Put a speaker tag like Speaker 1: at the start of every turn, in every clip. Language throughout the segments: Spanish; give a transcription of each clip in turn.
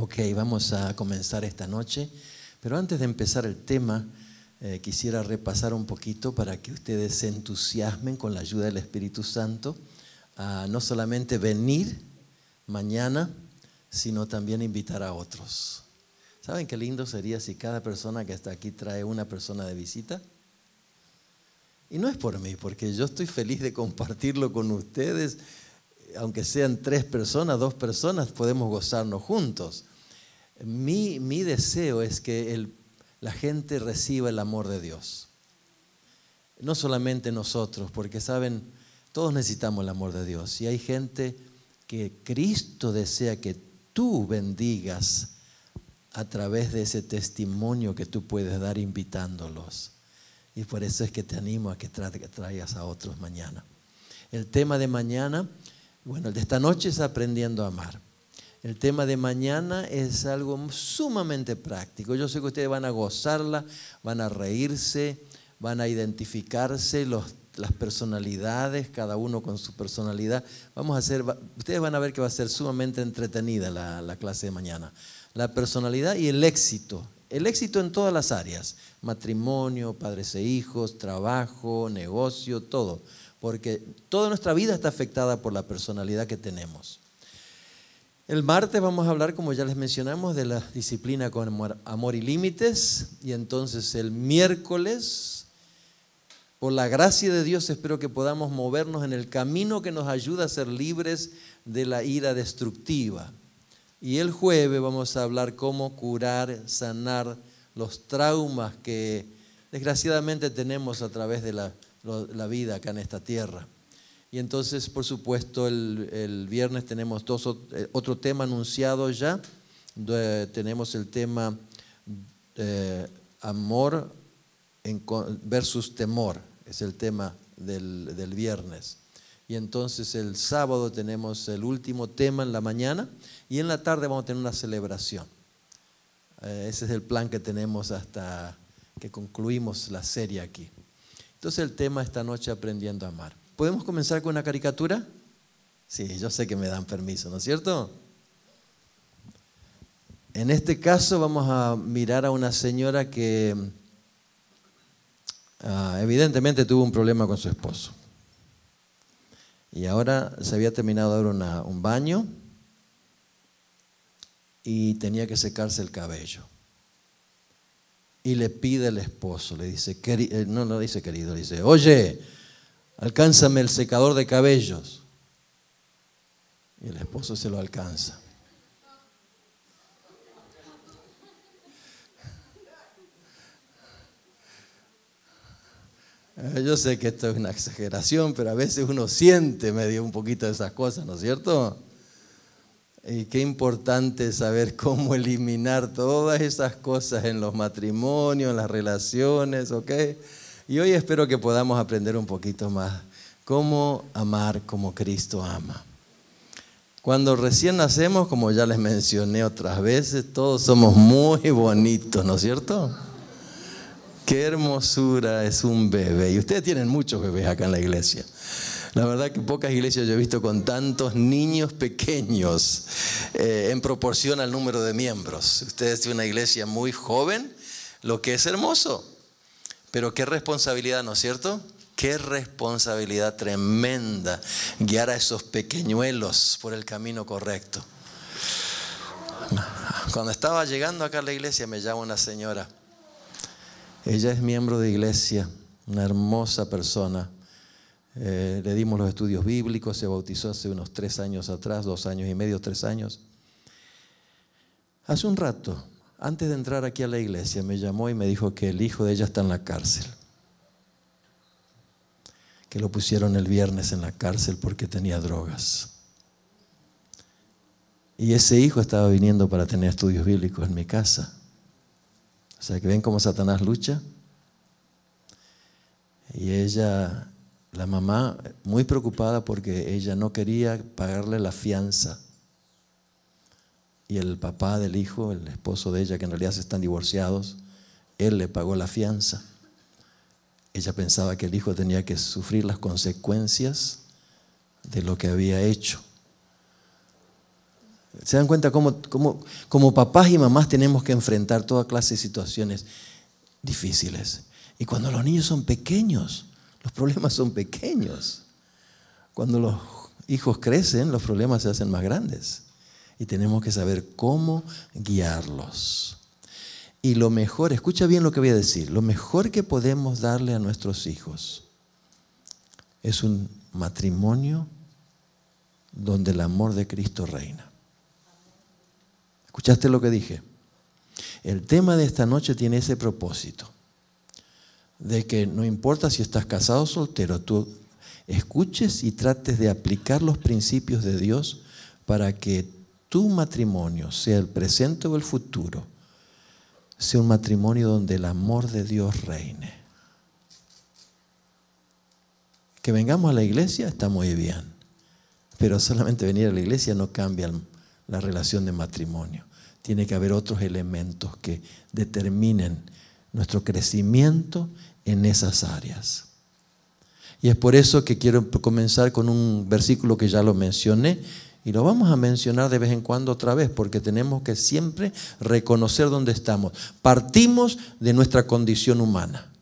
Speaker 1: Ok, vamos a comenzar esta noche, pero antes de empezar el tema, eh, quisiera repasar un poquito para que ustedes se entusiasmen con la ayuda del Espíritu Santo a no solamente venir mañana, sino también invitar a otros. ¿Saben qué lindo sería si cada persona que está aquí trae una persona de visita? Y no es por mí, porque yo estoy feliz de compartirlo con ustedes aunque sean tres personas, dos personas, podemos gozarnos juntos. Mi, deseo es que la gente reciba el amor de Dios. No solamente nosotros, porque saben, todos necesitamos el amor de Dios. Y hay gente que Cristo desea que tú bendigas a través de ese testimonio que tú puedes dar invitándolos. Y por eso es que te animo a que traigas a otros mañana. El tema de mañana, bueno, el de esta noche es aprendiendo a amar. El tema de mañana es algo sumamente práctico. Yo sé que ustedes van a gozarla, van a reírse, van a identificarse las personalidades, cada uno con su personalidad. Vamos a hacer, ustedes van a ver que va a ser sumamente entretenida la clase de mañana. La personalidad y el éxito. El éxito en todas las áreas. Matrimonio, padres e hijos, trabajo, negocio, todo. Porque toda nuestra vida está afectada por la personalidad que tenemos. El martes vamos a hablar, como ya les mencionamos, de la disciplina con amor, y límites. Y entonces el miércoles, por la gracia de Dios, espero que podamos movernos en el camino que nos ayuda a ser libres de la ira destructiva. Y el jueves vamos a hablar cómo curar, sanar los traumas que desgraciadamente tenemos a través de la, la vida acá en esta tierra. Y entonces, por supuesto, el, viernes tenemos dos, eh, otro tema anunciado ya. tenemos el tema eh, amor en, versus temor, es el tema del, del viernes. Y entonces el sábado tenemos el último tema en la mañana y en la tarde vamos a tener una celebración. Eh, ese es el plan que tenemos hasta que concluimos la serie aquí. Entonces el tema esta noche, aprendiendo a amar. ¿Podemos comenzar con una caricatura? Sí, yo sé que me dan permiso, ¿no es cierto? En este caso vamos a mirar a una señora que ah, evidentemente tuvo un problema con su esposo. Y ahora se había terminado de dar un baño y tenía que secarse el cabello. Y le pide al esposo, le dice, eh, no, no dice querido, le dice, oye, alcánzame el secador de cabellos. Y el esposo se lo alcanza. Eh, yo sé que esto es una exageración, pero a veces uno siente medio un poquito de esas cosas, ¿no es cierto? Y qué importante saber cómo eliminar todas esas cosas en los matrimonios, en las relaciones, ¿ok? Y hoy espero que podamos aprender un poquito más cómo amar como Cristo ama. Cuando recién nacemos, como ya les mencioné otras veces, todos somos muy bonitos, ¿no es cierto? Qué hermosura es un bebé. Y ustedes tienen muchos bebés acá en la iglesia. La verdad que pocas iglesias yo he visto con tantos niños pequeños eh, en proporción al número de miembros. Ustedes tienen una iglesia muy joven, lo que es hermoso. Pero qué responsabilidad, ¿no es cierto? Qué responsabilidad tremenda guiar a esos pequeñuelos por el camino correcto. Cuando estaba llegando acá a la iglesia me llama una señora. Ella es miembro de iglesia, una hermosa persona. Eh, le dimos los estudios bíblicos, se bautizó hace unos tres años atrás, dos años y medio, tres años. Hace un rato antes de entrar aquí a la iglesia, me llamó y me dijo que el hijo de ella está en la cárcel. Que lo pusieron el viernes en la cárcel porque tenía drogas. Y ese hijo estaba viniendo para tener estudios bíblicos en mi casa. O sea, que ven cómo Satanás lucha. Y ella, la mamá, muy preocupada porque ella no quería pagarle la fianza y el papá del hijo, el esposo de ella, que en realidad se están divorciados, él le pagó la fianza. Ella pensaba que el hijo tenía que sufrir las consecuencias de lo que había hecho. ¿Se dan cuenta cómo, cómo, como papás y mamás tenemos que enfrentar toda clase de situaciones difíciles? Y cuando los niños son pequeños, los problemas son pequeños. Cuando los hijos crecen, los problemas se hacen más grandes y tenemos que saber cómo guiarlos. Y lo mejor, escucha bien lo que voy a decir, lo mejor que podemos darle a nuestros hijos es un matrimonio donde el amor de Cristo reina. ¿Escuchaste lo que dije? El tema de esta noche tiene ese propósito, de que no importa si estás casado o soltero, tú escuches y trates de aplicar los principios de Dios para que tu matrimonio, sea el presente o el futuro, sea un matrimonio donde el amor de Dios reine. Que vengamos a la iglesia está muy bien, pero solamente venir a la iglesia no cambia la relación de matrimonio. Tiene que haber otros elementos que determinen nuestro crecimiento en esas áreas. Y es por eso que quiero comenzar con un versículo que ya lo mencioné, y lo vamos a mencionar de vez en cuando otra vez, porque tenemos que siempre reconocer dónde estamos. Partimos de nuestra condición humana.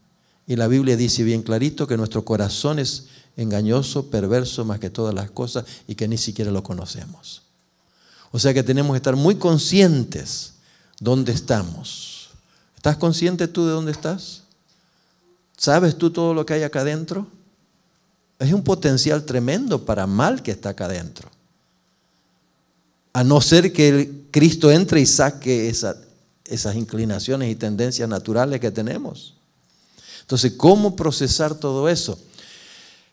Speaker 1: Y la Biblia dice bien clarito que nuestro corazón es engañoso, perverso más que todas las cosas y que ni siquiera lo conocemos. O sea que tenemos que estar muy conscientes dónde estamos. ¿Estás consciente tú de dónde estás? ¿Sabes tú todo lo que hay acá adentro? Es un potencial tremendo para mal que está acá adentro a no ser que el Cristo entre y saque esas inclinaciones y tendencias naturales que tenemos. Entonces, ¿cómo procesar todo eso?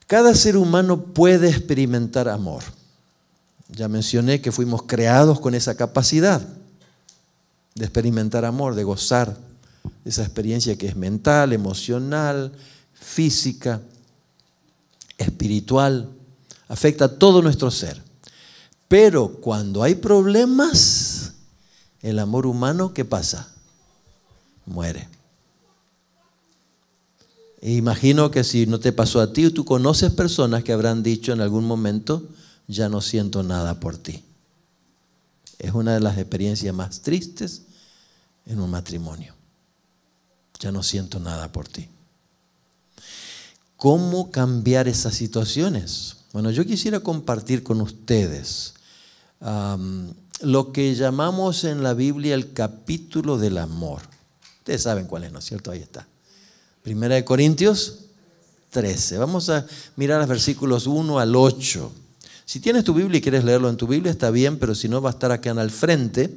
Speaker 1: Cada ser humano puede experimentar amor. Ya mencioné que fuimos creados con esa capacidad de experimentar amor, de gozar de esa experiencia que es mental, emocional, física, espiritual, afecta a todo nuestro ser. Pero cuando hay problemas, el amor humano, ¿qué pasa? Muere. E imagino que si no te pasó a ti, tú conoces personas que habrán dicho en algún momento, ya no siento nada por ti. Es una de las experiencias más tristes en un matrimonio. Ya no siento nada por ti. ¿Cómo cambiar esas situaciones? Bueno, yo quisiera compartir con ustedes lo que llamamos en la Biblia el capítulo del amor. Ustedes saben cuál es, ¿no es cierto? Ahí está. Primera de Corintios 13. Vamos a mirar los versículos 1 al 8. Si tienes tu Biblia y quieres leerlo en tu Biblia, está bien, pero si no, va a estar acá en el frente.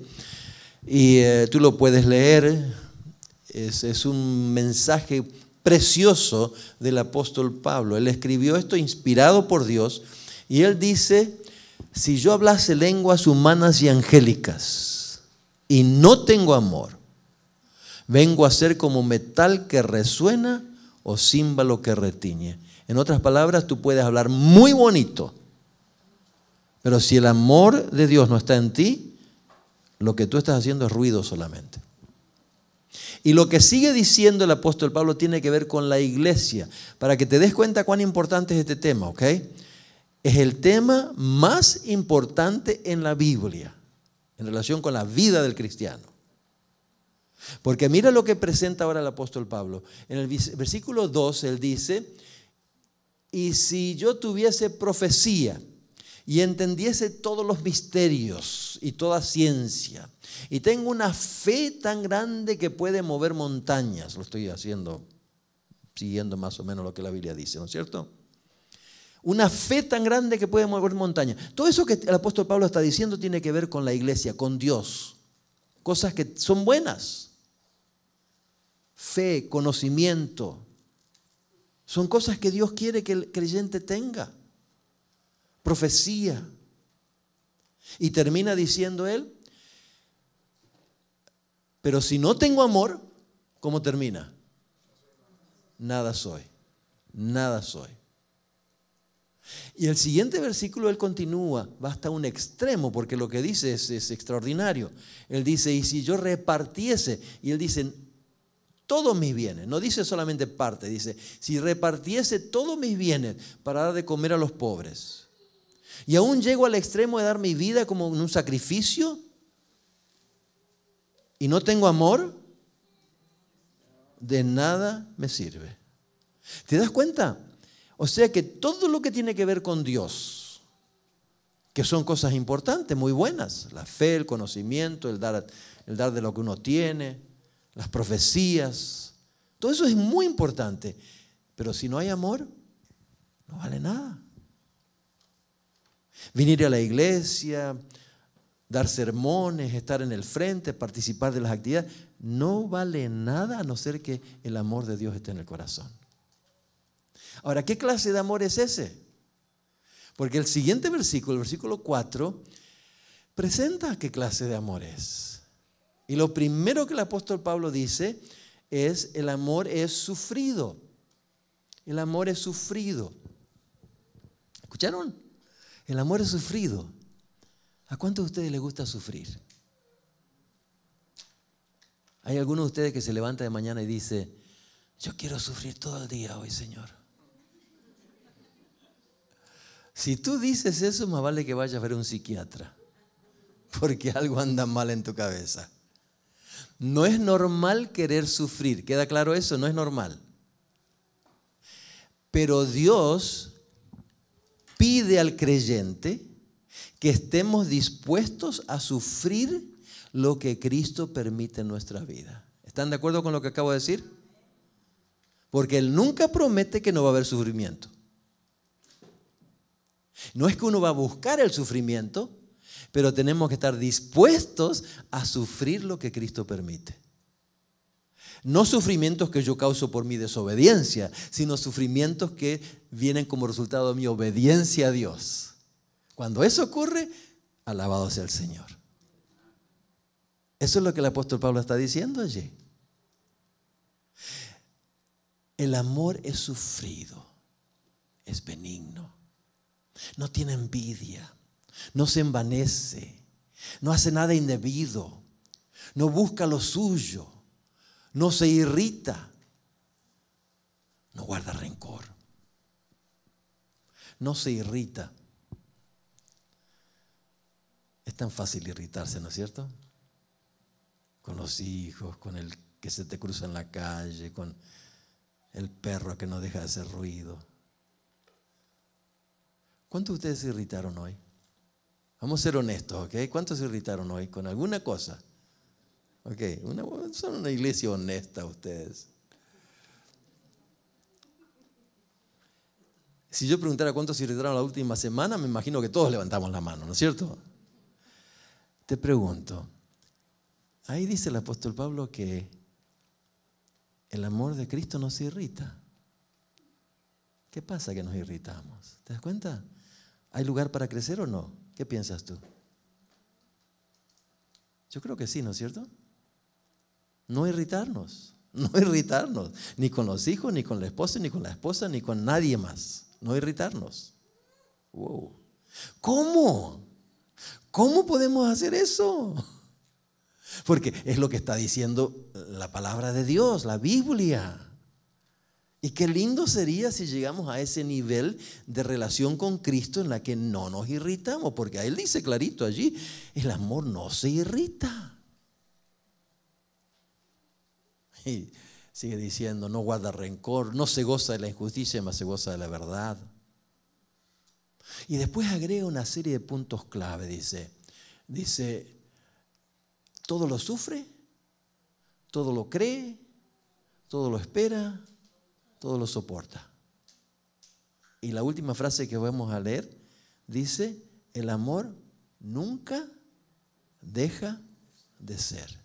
Speaker 1: Y eh, tú lo puedes leer. es un mensaje precioso del apóstol Pablo. Él escribió esto inspirado por Dios. Y él dice si yo hablase lenguas humanas y angélicas y no tengo amor, vengo a ser como metal que resuena o címbalo que retiñe. En otras palabras, tú puedes hablar muy bonito, pero si el amor de Dios no está en ti, lo que tú estás haciendo es ruido solamente. Y lo que sigue diciendo el apóstol Pablo tiene que ver con la iglesia, para que te des cuenta cuán importante es este tema, ¿ok? es el tema más importante en la Biblia en relación con la vida del cristiano. Porque mira lo que presenta ahora el apóstol Pablo. En el versículo 2 él dice, y si yo tuviese profecía y entendiese todos los misterios y toda ciencia, y tengo una fe tan grande que puede mover montañas, lo estoy haciendo siguiendo más o menos lo que la Biblia dice, ¿no es cierto? una fe tan grande que puede mover montaña. Todo eso que el apóstol Pablo está diciendo tiene que ver con la iglesia, con Dios. Cosas que son buenas. Fe, conocimiento. Son cosas que Dios quiere que el creyente tenga. Profecía. Y termina diciendo él, pero si no tengo amor, ¿cómo termina? Nada soy, nada soy. Y el siguiente versículo él continúa, va hasta un extremo, porque lo que dice es, extraordinario. Él dice, y si yo repartiese, y él dice, todos mis bienes, no dice solamente parte, dice, si repartiese todos mis bienes para dar de comer a los pobres, y aún llego al extremo de dar mi vida como un sacrificio, y no tengo amor, de nada me sirve. ¿Te das cuenta? O sea que todo lo que tiene que ver con Dios, que son cosas importantes, muy buenas, la fe, el conocimiento, el dar, el dar de lo que uno tiene, las profecías, todo eso es muy importante. Pero si no hay amor, no vale nada. Vinir a la iglesia, dar sermones, estar en el frente, participar de las actividades, no vale nada a no ser que el amor de Dios esté en el corazón. Ahora, ¿qué clase de amor es ese? Porque el siguiente versículo, el versículo 4, presenta qué clase de amor es. Y lo primero que el apóstol Pablo dice es, el amor es sufrido. El amor es sufrido. ¿Escucharon? El amor es sufrido. ¿A cuántos de ustedes les gusta sufrir? Hay algunos de ustedes que se levanta de mañana y dice, yo quiero sufrir todo el día hoy, Señor. Si tú dices eso, más vale que vayas a ver a un psiquiatra, porque algo anda mal en tu cabeza. No es normal querer sufrir, ¿queda claro eso? No es normal. Pero Dios pide al creyente que estemos dispuestos a sufrir lo que Cristo permite en nuestra vida. ¿Están de acuerdo con lo que acabo de decir? Porque Él nunca promete que no va a haber sufrimiento. No es que uno va a buscar el sufrimiento, pero tenemos que estar dispuestos a sufrir lo que Cristo permite. No sufrimientos que yo causo por mi desobediencia, sino sufrimientos que vienen como resultado de mi obediencia a Dios. Cuando eso ocurre, alabado sea el Señor. Eso es lo que el apóstol Pablo está diciendo allí. El amor es sufrido, es benigno no tiene envidia, no se envanece, no hace nada indebido, no busca lo suyo, no se irrita, no guarda rencor, no se irrita. Es tan fácil irritarse, ¿no es cierto? Con los hijos, con el que se te cruza en la calle, con el perro que no deja de hacer ruido. ¿Cuántos de ustedes se irritaron hoy? Vamos a ser honestos, ¿ok? ¿Cuántos se irritaron hoy con alguna cosa? Ok, son una iglesia honesta ustedes. Si yo preguntara cuántos se irritaron la última semana, me imagino que todos levantamos la mano, ¿no es cierto? Te pregunto, ahí dice el apóstol Pablo que el amor de Cristo nos irrita. ¿Qué pasa que nos irritamos? ¿Te das cuenta? ¿Hay lugar para crecer o no? ¿Qué piensas tú? Yo creo que sí, ¿no es cierto? No irritarnos, no irritarnos, ni con los hijos, ni con la esposa, ni con la esposa, ni con nadie más. No irritarnos. Wow. ¿Cómo? ¿Cómo podemos hacer eso? Porque es lo que está diciendo la palabra de Dios, la Biblia. Y qué lindo sería si llegamos a ese nivel de relación con Cristo en la que no nos irritamos, porque a Él dice clarito allí, el amor no se irrita. Y sigue diciendo, no guarda rencor, no se goza de la injusticia, más se goza de la verdad. Y después agrega una serie de puntos clave, dice, dice, todo lo sufre, todo lo cree, todo lo espera, todo lo soporta. Y la última frase que vamos a leer dice, el amor nunca deja de ser.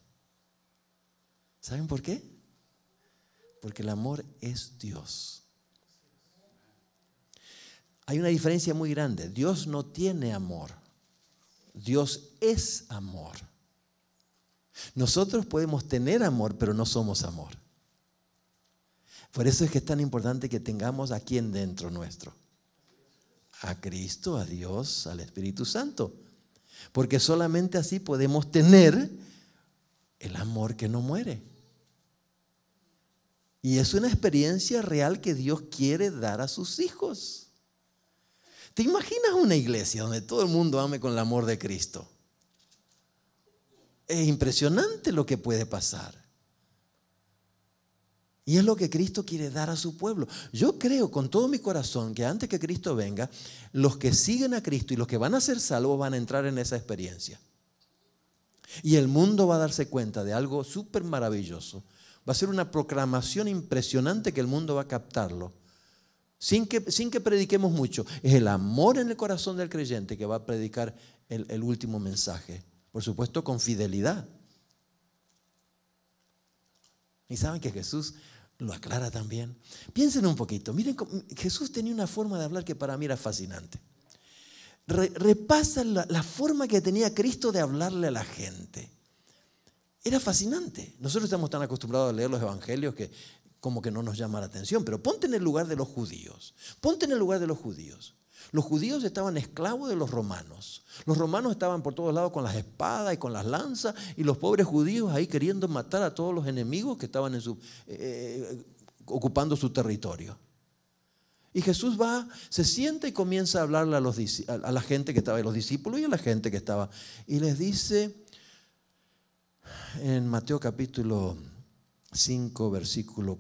Speaker 1: ¿Saben por qué? Porque el amor es Dios. Hay una diferencia muy grande. Dios no tiene amor. Dios es amor. Nosotros podemos tener amor, pero no somos amor. Por eso es que es tan importante que tengamos a quien dentro nuestro. A Cristo, a Dios, al Espíritu Santo. Porque solamente así podemos tener el amor que no muere. Y es una experiencia real que Dios quiere dar a sus hijos. ¿Te imaginas una iglesia donde todo el mundo ame con el amor de Cristo? Es impresionante lo que puede pasar. Y es lo que Cristo quiere dar a su pueblo. Yo creo con todo mi corazón que antes que Cristo venga, los que siguen a Cristo y los que van a ser salvos van a entrar en esa experiencia. Y el mundo va a darse cuenta de algo súper maravilloso. Va a ser una proclamación impresionante que el mundo va a captarlo. Sin que, sin que prediquemos mucho. Es el amor en el corazón del creyente que va a predicar el último mensaje. Por supuesto, con fidelidad. Y saben que Jesús lo aclara también. Piensen un poquito, miren, Jesús tenía una forma de hablar que para mí era fascinante. Repasan la forma que tenía Cristo de hablarle a la gente. Era fascinante. Nosotros estamos tan acostumbrados a leer los evangelios que como que no nos llama la atención, pero ponte en el lugar de los judíos. Ponte en el lugar de los judíos. Los judíos estaban esclavos de los romanos. Los romanos estaban por todos lados con las espadas y con las lanzas y los pobres judíos ahí queriendo matar a todos los enemigos que estaban en su, eh, eh, ocupando su territorio. Y Jesús va, se sienta y comienza a hablarle a, los, a la gente que estaba, a los discípulos y a la gente que estaba. Y les dice en Mateo capítulo 5, versículo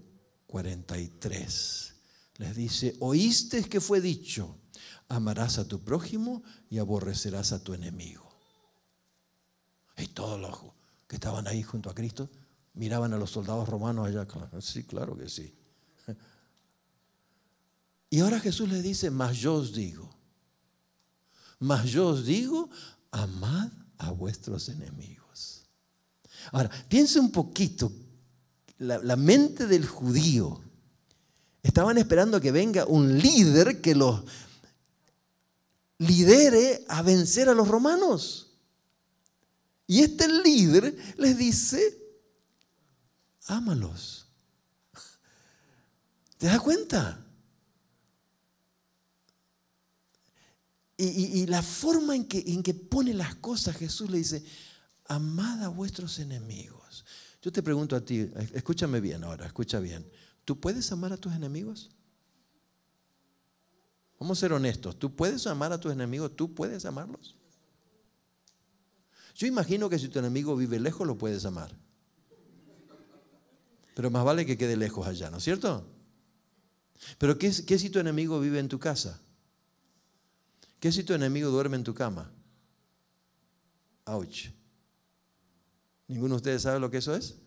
Speaker 1: 43, les dice, oíste que fue dicho amarás a tu prójimo y aborrecerás a tu enemigo. Y todos los que estaban ahí junto a Cristo miraban a los soldados romanos allá. Sí, claro que sí. Y ahora Jesús le dice, mas yo os digo, mas yo os digo, amad a vuestros enemigos. Ahora, piense un poquito, la mente del judío, estaban esperando que venga un líder que los lidere a vencer a los romanos. Y este líder les dice, ámalos. ¿Te das cuenta? Y, la forma en que, en que pone las cosas, Jesús le dice, amad a vuestros enemigos. Yo te pregunto a ti, escúchame bien ahora, escucha bien. ¿Tú puedes amar a tus enemigos? Vamos a ser honestos. ¿Tú puedes amar a tus enemigos? ¿Tú puedes amarlos? Yo imagino que si tu enemigo vive lejos lo puedes amar. Pero más vale que quede lejos allá, ¿no es cierto? Pero ¿qué, si tu enemigo vive en tu casa? ¿Qué si tu enemigo duerme en tu cama? ¡Auch! ¿Ninguno de ustedes sabe lo que eso es?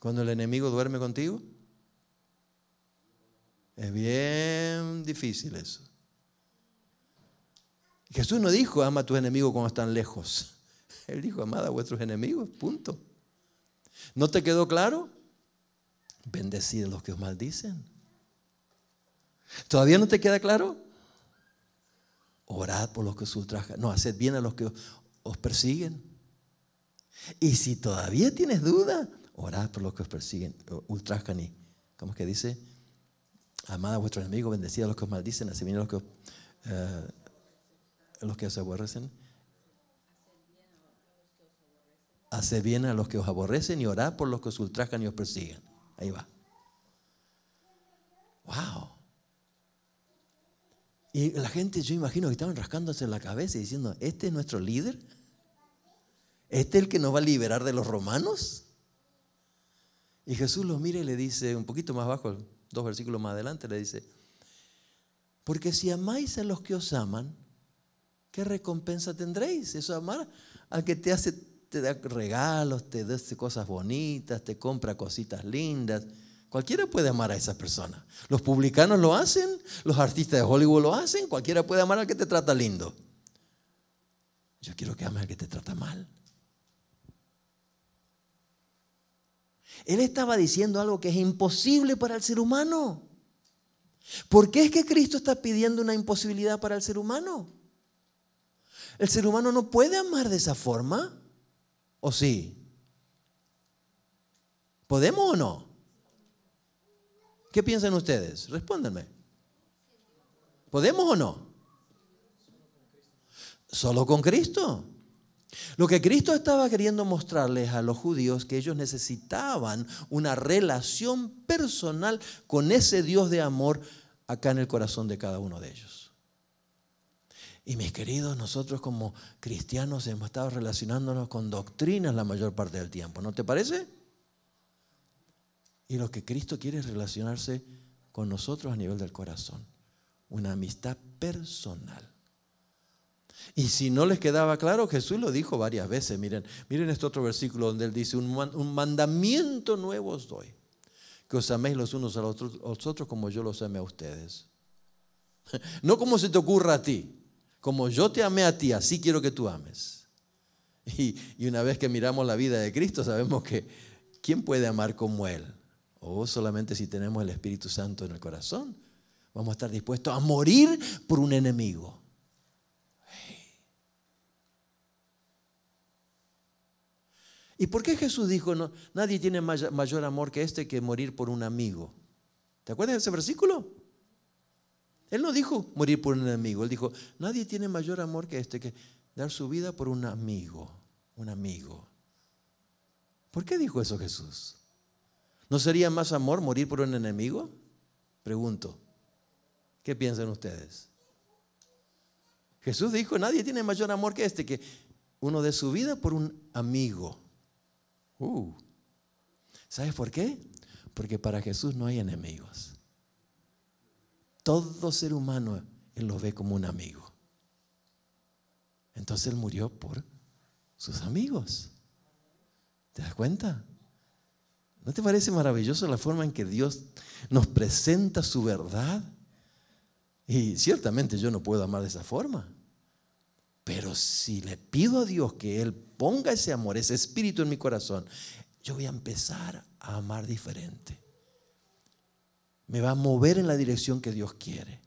Speaker 1: Cuando el enemigo duerme contigo. Es bien difícil eso. Jesús no dijo, ama a tus enemigos cuando están lejos. Él dijo, amad a vuestros enemigos, punto. ¿No te quedó claro? Bendecid a los que os maldicen. ¿Todavía no te queda claro? Orad por los que os ultrajan. No, haced bien a los que os persiguen. Y si todavía tienes duda, orad por los que os persiguen, ultrajan y, ¿cómo es que dice? Amad a vuestros enemigos, bendecid a los que os maldicen, así a los que, eh, los que os aborrecen. hace bien a los que os aborrecen y orad por los que os ultrajan y os persiguen. Ahí va. ¡Wow! Y la gente, yo imagino que estaban rascándose la cabeza y diciendo, ¿este es nuestro líder? ¿Este es el que nos va a liberar de los romanos? Y Jesús los mira y le dice, un poquito más bajo, dos versículos más adelante, le dice, porque si amáis a los que os aman, ¿qué recompensa tendréis? Eso amar al que te hace, te da regalos, te da cosas bonitas, te compra cositas lindas. Cualquiera puede amar a esa persona. Los publicanos lo hacen, los artistas de Hollywood lo hacen, cualquiera puede amar al que te trata lindo. Yo quiero que ames al que te trata mal. Él estaba diciendo algo que es imposible para el ser humano. ¿Por qué es que Cristo está pidiendo una imposibilidad para el ser humano? El ser humano no puede amar de esa forma. ¿O sí? ¿Podemos o no? ¿Qué piensan ustedes? Respóndanme. ¿Podemos o no? Solo con Cristo. Lo que Cristo estaba queriendo mostrarles a los judíos que ellos necesitaban una relación personal con ese Dios de amor acá en el corazón de cada uno de ellos. Y mis queridos, nosotros como cristianos hemos estado relacionándonos con doctrinas la mayor parte del tiempo, ¿no te parece? Y lo que Cristo quiere es relacionarse con nosotros a nivel del corazón, una amistad personal. Y si no les quedaba claro, Jesús lo dijo varias veces. Miren, miren este otro versículo donde él dice, un, mandamiento nuevo os doy, que os améis los unos a los otros como yo los amé a ustedes. No como se te ocurra a ti, como yo te amé a ti, así quiero que tú ames. Y, una vez que miramos la vida de Cristo, sabemos que ¿quién puede amar como Él? O solamente si tenemos el Espíritu Santo en el corazón. Vamos a estar dispuestos a morir por un enemigo. ¿Y por qué Jesús dijo, no, nadie tiene mayor amor que este que morir por un amigo? ¿Te acuerdas de ese versículo? Él no dijo morir por un enemigo, él dijo, nadie tiene mayor amor que este que dar su vida por un amigo, un amigo. ¿Por qué dijo eso Jesús? ¿No sería más amor morir por un enemigo? Pregunto. ¿Qué piensan ustedes? Jesús dijo, nadie tiene mayor amor que este, que uno de su vida por un amigo. Uh. ¿Sabes por qué? Porque para Jesús no hay enemigos. Todo ser humano Él lo ve como un amigo. Entonces Él murió por sus amigos. ¿Te das cuenta? ¿No te parece maravilloso la forma en que Dios nos presenta su verdad? Y ciertamente yo no puedo amar de esa forma. Pero si le pido a Dios que Él ponga ese amor, ese espíritu en mi corazón, yo voy a empezar a amar diferente. Me va a mover en la dirección que Dios quiere.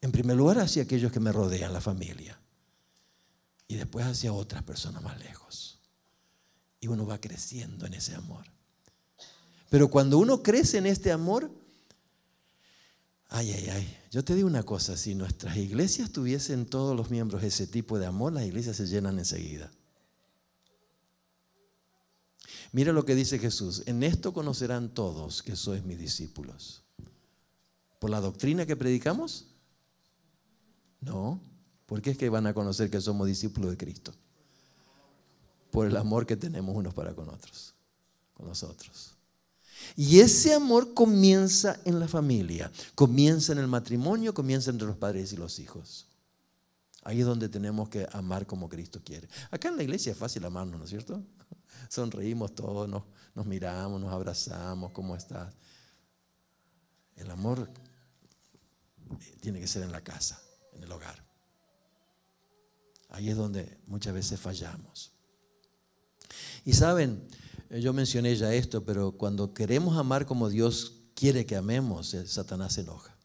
Speaker 1: En primer lugar hacia aquellos que me rodean, la familia. Y después hacia otras personas más lejos. Y uno va creciendo en ese amor. Pero cuando uno crece en este amor, Ay, ay, ay. Yo te digo una cosa, si nuestras iglesias tuviesen todos los miembros ese tipo de amor, las iglesias se llenan enseguida. Mira lo que dice Jesús, en esto conocerán todos que sois mis discípulos. ¿Por la doctrina que predicamos? No, porque es que van a conocer que somos discípulos de Cristo. Por el amor que tenemos unos para con otros, con nosotros. Y ese amor comienza en la familia, comienza en el matrimonio, comienza entre los padres y los hijos. Ahí es donde tenemos que amar como Cristo quiere. Acá en la iglesia es fácil amarnos, ¿no es cierto? Sonreímos todos, nos, nos miramos, nos abrazamos, ¿cómo estás? El amor eh, tiene que ser en la casa, en el hogar. Ahí es donde muchas veces fallamos. Y saben, eh, yo mencioné ya esto, pero cuando queremos amar como Dios quiere que amemos, eh, Satanás se enoja.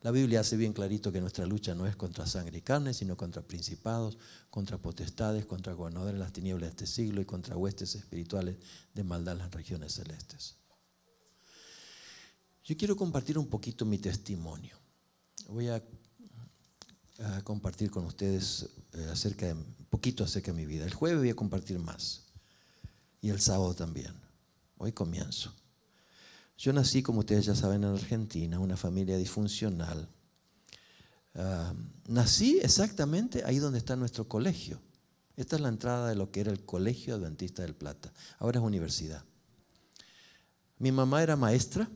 Speaker 1: La Biblia hace bien clarito que nuestra lucha no es contra sangre y carne, sino contra principados, contra potestades, contra gobernadores de las tinieblas de este siglo y contra huestes espirituales de maldad en las regiones celestes. Yo quiero compartir un poquito mi testimonio. Voy a, compartir con ustedes eh, de, un poquito acerca de mi vida. El jueves voy a compartir más y el sábado también. Hoy comienzo. Yo nací, como ustedes ya saben, en Argentina, una familia disfuncional. Ah, nací exactamente ahí donde está nuestro colegio. Esta es la entrada de lo que era el Colegio Adventista del Plata. Ahora es universidad. Mi mamá era maestra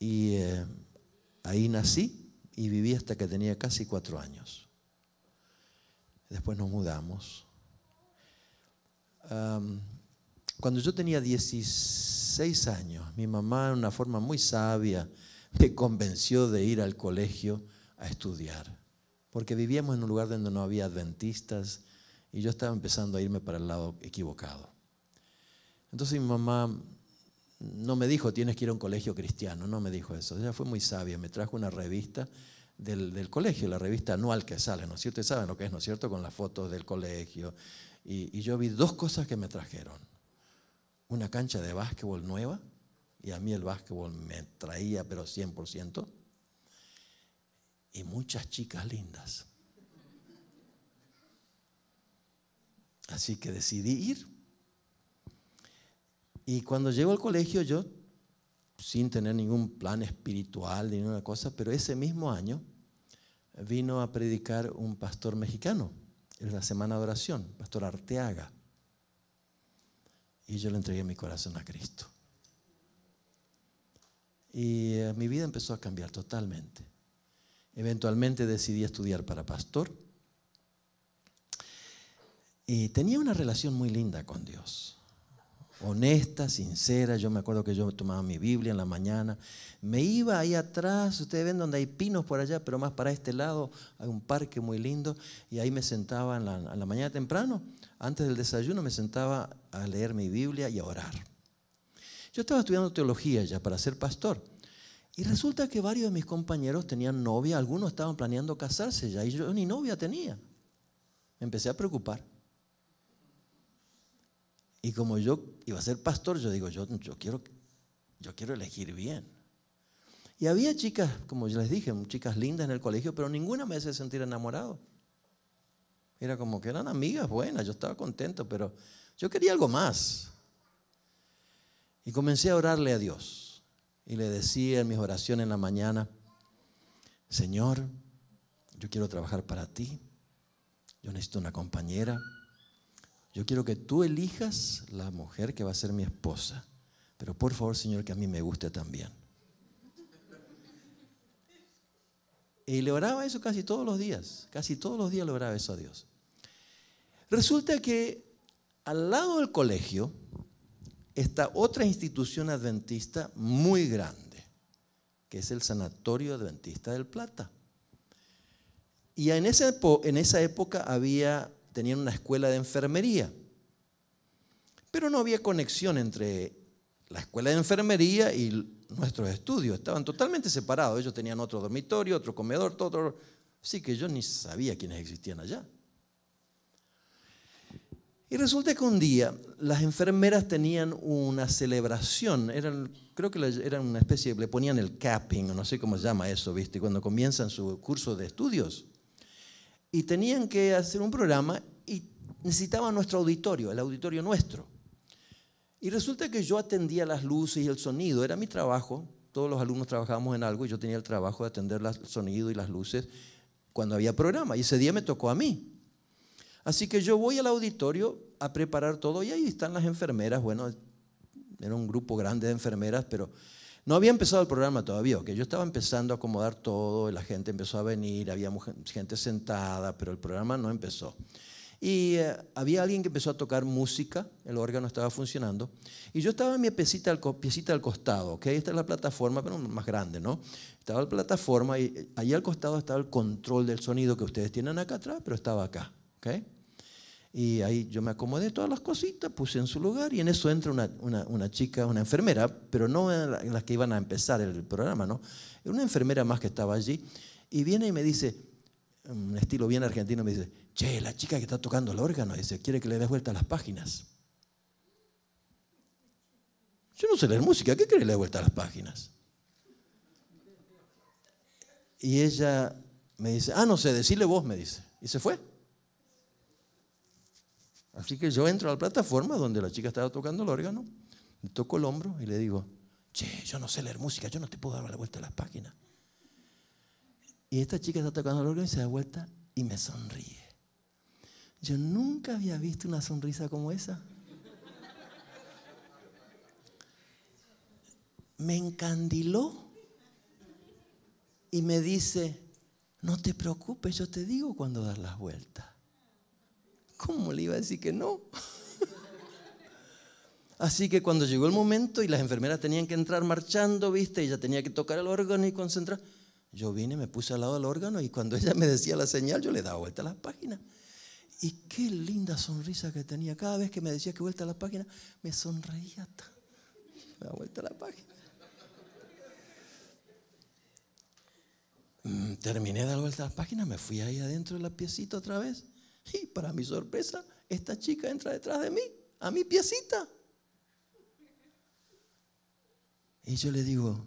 Speaker 1: y eh, ahí nací y viví hasta que tenía casi cuatro años. Después nos mudamos cuando yo tenía 16 años, mi mamá, de una forma muy sabia, me convenció de ir al colegio a estudiar, porque vivíamos en un lugar donde no había adventistas y yo estaba empezando a irme para el lado equivocado. Entonces mi mamá no me dijo, tienes que ir a un colegio cristiano, no me dijo eso, ella fue muy sabia, me trajo una revista del, del, colegio, la revista anual que sale, ¿no es cierto? Saben lo que es, ¿no es cierto? Con las fotos del colegio, y, yo vi dos cosas que me trajeron. Una cancha de básquetbol nueva, y a mí el básquetbol me traía, pero 100%. Y muchas chicas lindas. Así que decidí ir. Y cuando llego al colegio, yo, sin tener ningún plan espiritual ni ninguna cosa, pero ese mismo año vino a predicar un pastor mexicano en la semana de oración, Pastor Arteaga. Y yo le entregué mi corazón a Cristo. Y eh, mi vida empezó a cambiar totalmente. Eventualmente decidí estudiar para pastor. Y tenía una relación muy linda con Dios honesta, sincera. Yo me acuerdo que yo tomaba mi Biblia en la mañana. Me iba ahí atrás, ustedes ven donde hay pinos por allá, pero más para este lado hay un parque muy lindo. Y ahí me sentaba en la, mañana temprano, antes del desayuno, me sentaba a leer mi Biblia y a orar. Yo estaba estudiando teología ya para ser pastor. Y resulta que varios de mis compañeros tenían novia, algunos estaban planeando casarse ya, y yo ni novia tenía. Me empecé a preocupar. Y como yo iba a ser pastor, yo digo, yo, yo, quiero, yo quiero elegir bien. Y había chicas, como yo les dije, chicas lindas en el colegio, pero ninguna me hace sentir enamorado. Era como que eran amigas buenas, yo estaba contento, pero yo quería algo más. Y comencé a orarle a Dios. Y le decía en mis oraciones en la mañana, Señor, yo quiero trabajar para ti, yo necesito una compañera, yo quiero que tú elijas la mujer que va a ser mi esposa. Pero por favor, Señor, que a mí me guste también. Y le oraba eso casi todos los días. Casi todos los días le oraba eso a Dios. Resulta que al lado del colegio está otra institución adventista muy grande, que es el Sanatorio Adventista del Plata. Y en esa, en esa época había tenían una escuela de enfermería. Pero no había conexión entre la escuela de enfermería y nuestros estudios. Estaban totalmente separados. Ellos tenían otro dormitorio, otro comedor, todo. Así que yo ni sabía quiénes existían allá. Y resulta que un día las enfermeras tenían una celebración, creo que eran una especie, le ponían el capping, no sé cómo se llama eso, ¿viste? Cuando comienzan su curso de estudios y tenían que hacer un programa y necesitaban nuestro auditorio, el auditorio nuestro. Y resulta que yo atendía las luces y el sonido, era mi trabajo, todos los alumnos trabajábamos en algo y yo tenía el trabajo de atender el sonido y las luces cuando había programa. Y ese día me tocó a mí. Así que yo voy al auditorio a preparar todo y ahí están las enfermeras. Bueno, era un grupo grande de enfermeras, pero no había empezado el programa todavía, que yo estaba empezando a acomodar todo, la gente empezó a venir, había gente sentada, pero el programa no empezó. Y eh, había alguien que empezó a tocar música, el órgano estaba funcionando, y yo estaba en mi piecita al, piecita al costado, ¿ok? Esta es la plataforma, pero más grande, ¿no? Estaba la plataforma y allí al costado estaba el control del sonido que ustedes tienen acá atrás, pero estaba acá, ¿ok? Y ahí yo me acomodé todas las cositas, puse en su lugar y en eso entra una, chica, una enfermera, pero no en las que iban a empezar el programa, ¿no? Una enfermera más que estaba allí y viene y me dice, un estilo bien argentino, me dice, che, la chica que está tocando el órgano, dice, quiere que le des vuelta a las páginas. Yo no sé leer música, ¿qué quiere le dé vuelta a las páginas? Y ella me dice, ah, no sé, decile vos, me dice. Y se fue. Así que yo entro a la plataforma donde la chica estaba tocando el órgano, le toco el hombro y le digo, che, yo no sé leer música, yo no te puedo dar la vuelta a las páginas. Y esta chica está tocando el órgano y se da vuelta y me sonríe. Yo nunca había visto una sonrisa como esa. Me encandiló y me dice, no te preocupes, yo te digo cuando dar las vueltas. ¿Cómo le iba a decir que no? Así que cuando llegó el momento y las enfermeras tenían que entrar marchando, viste, ella tenía que tocar el órgano y concentrar. Yo vine, me puse al lado del órgano y cuando ella me decía la señal, yo le daba vuelta a las páginas. Y qué linda sonrisa que tenía. Cada vez que me decía que vuelta a la página, me sonreía. Me vuelta a la página. Mm, terminé de dar vuelta a la página, me fui ahí adentro de la piecita otra vez. Y para mi sorpresa, esta chica entra detrás de mí, a mi piecita. Y yo le digo,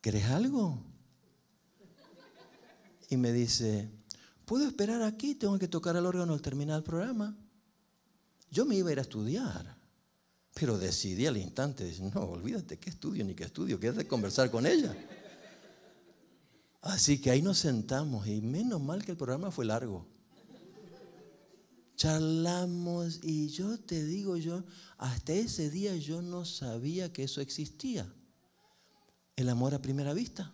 Speaker 1: ¿querés algo? Y me dice, ¿puedo esperar aquí? Tengo que tocar el órgano al terminar el programa. Yo me iba a ir a estudiar, pero decidí al instante, no, olvídate que estudio ni qué estudio, que de conversar con ella. Así que ahí nos sentamos y menos mal que el programa fue largo charlamos y yo te digo, yo hasta ese día yo no sabía que eso existía. El amor a primera vista.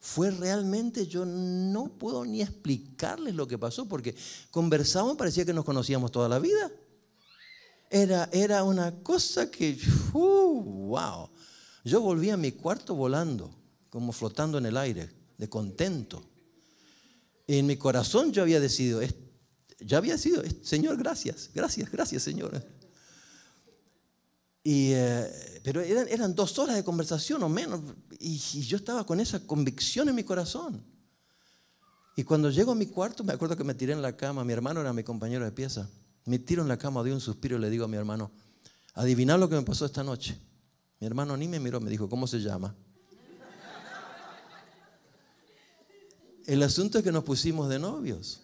Speaker 1: Fue realmente, yo no puedo ni explicarles lo que pasó, porque conversábamos, parecía que nos conocíamos toda la vida. Era, era una cosa que, uh, wow. Yo volví a mi cuarto volando, como flotando en el aire, de contento. En mi corazón yo había decidido, ya había sido, Señor, gracias, gracias, gracias, Señor. Eh, pero eran, dos horas de conversación o menos, y, yo estaba con esa convicción en mi corazón. Y cuando llego a mi cuarto, me acuerdo que me tiré en la cama, mi hermano era mi compañero de pieza, me tiro en la cama, di un suspiro y le digo a mi hermano, adivinad lo que me pasó esta noche. Mi hermano ni me miró, me dijo, ¿cómo se llama? El asunto es que nos pusimos de novios.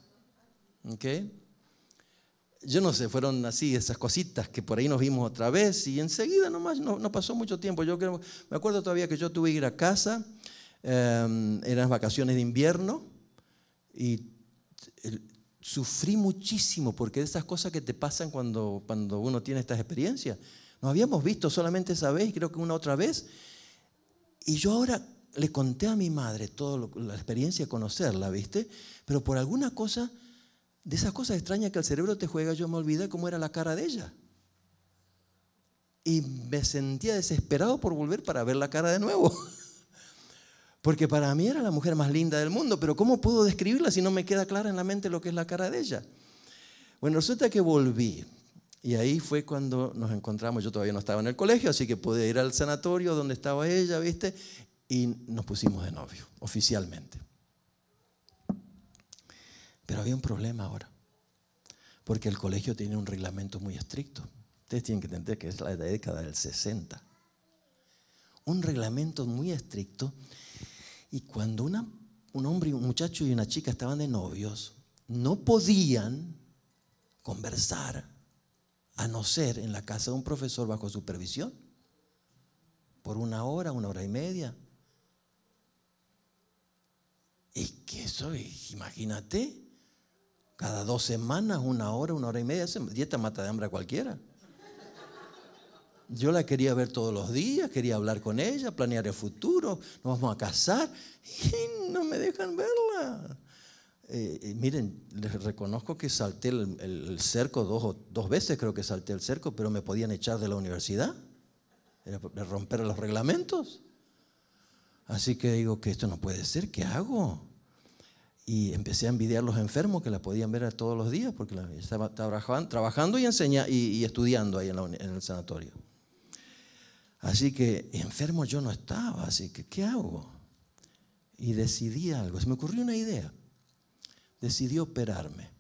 Speaker 1: Yo no sé, fueron así esas cositas que por ahí nos vimos otra vez y enseguida nomás, no, no pasó mucho tiempo. Yo creo, me acuerdo todavía que yo tuve que ir a casa, eh, eran vacaciones de invierno y sufrí muchísimo porque de esas cosas que te pasan cuando, cuando uno tiene estas experiencias. Nos habíamos visto solamente esa vez, creo que una otra vez. Y yo ahora le conté a mi madre toda la experiencia de conocerla, ¿viste? Pero por alguna cosa de esas cosas extrañas que el cerebro te juega, yo me olvidé cómo era la cara de ella. Y me sentía desesperado por volver para ver la cara de nuevo. Porque para mí era la mujer más linda del mundo, pero ¿cómo puedo describirla si no me queda clara en la mente lo que es la cara de ella? Bueno, resulta que volví. Y ahí fue cuando nos encontramos, yo todavía no estaba en el colegio, así que pude ir al sanatorio donde estaba ella, ¿viste? Y nos pusimos de novio, oficialmente. Pero había un problema ahora, porque el colegio tiene un reglamento muy estricto. Ustedes tienen que entender que es la década del 60. Un reglamento muy estricto. Y cuando un hombre, un muchacho y una chica estaban de novios, no podían conversar a no ser en la casa de un profesor bajo supervisión por una hora, una hora y media. Y que eso, imagínate, cada dos semanas, una hora, una hora y media, dieta mata de hambre a cualquiera. Yo la quería ver todos los días, quería hablar con ella, planear el futuro, nos vamos a casar y no me dejan verla. Eh, eh, miren, les reconozco que salté el, cerco dos, dos veces, creo que salté el cerco, pero me podían echar de la universidad, Era romper los reglamentos. Así que digo que esto no puede ser, ¿qué hago? y empecé a envidiar a los enfermos que la podían ver todos los días porque estaba, trabajando y, enseña, y, estudiando ahí en, en el sanatorio. Así que enfermo yo no estaba, así que ¿qué hago? Y decidí algo, se me ocurrió una idea. Decidí operarme.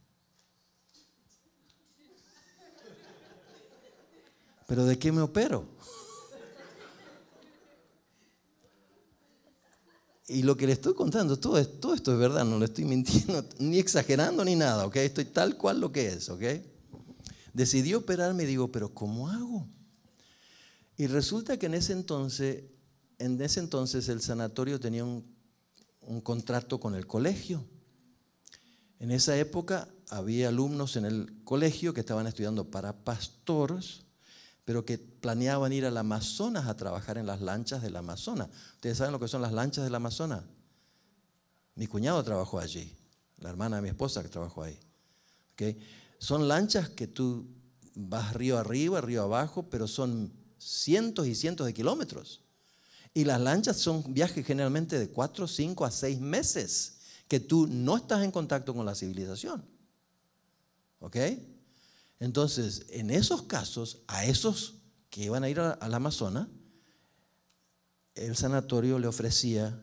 Speaker 1: ¿Pero de qué me opero? Y lo que le estoy contando, todo, esto es verdad, no le estoy mintiendo, ni exagerando ni nada, Estoy tal cual lo que es, ¿ok? Decidí operarme y digo, pero ¿cómo hago? Y resulta que en ese entonces, en ese entonces el sanatorio tenía un contrato con el colegio. En esa época había alumnos en el colegio que estaban estudiando para pastores pero que planeaban ir al Amazonas a trabajar en las lanchas del Amazonas. ¿Ustedes saben lo que son las lanchas del Amazonas? Mi cuñado trabajó allí, la hermana de mi esposa que trabajó ahí. ¿Okay? Son lanchas que tú vas río arriba, río abajo, pero son cientos y cientos de kilómetros. Y las lanchas son viajes generalmente de 4, cinco a seis meses, que tú no estás en contacto con la civilización. ¿Ok? Entonces, en esos casos, a esos que iban a ir al Amazonas, el sanatorio le ofrecía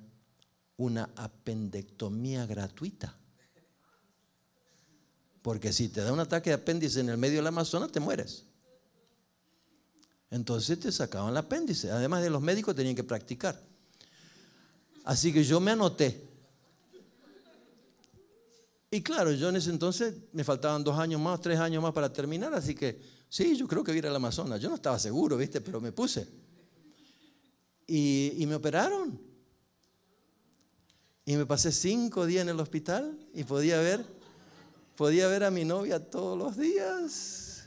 Speaker 1: una apendectomía gratuita. Porque si te da un ataque de apéndice en el medio del Amazonas, te mueres. Entonces te sacaban el apéndice. Además de los médicos, tenían que practicar. Así que yo me anoté y claro, yo en ese entonces me faltaban dos años más, tres años más para terminar, así que sí, yo creo que voy a ir al Amazonas. Yo no estaba seguro, ¿viste? Pero me puse. Y, me operaron. Y me pasé cinco días en el hospital y podía ver, podía ver a mi novia todos los días.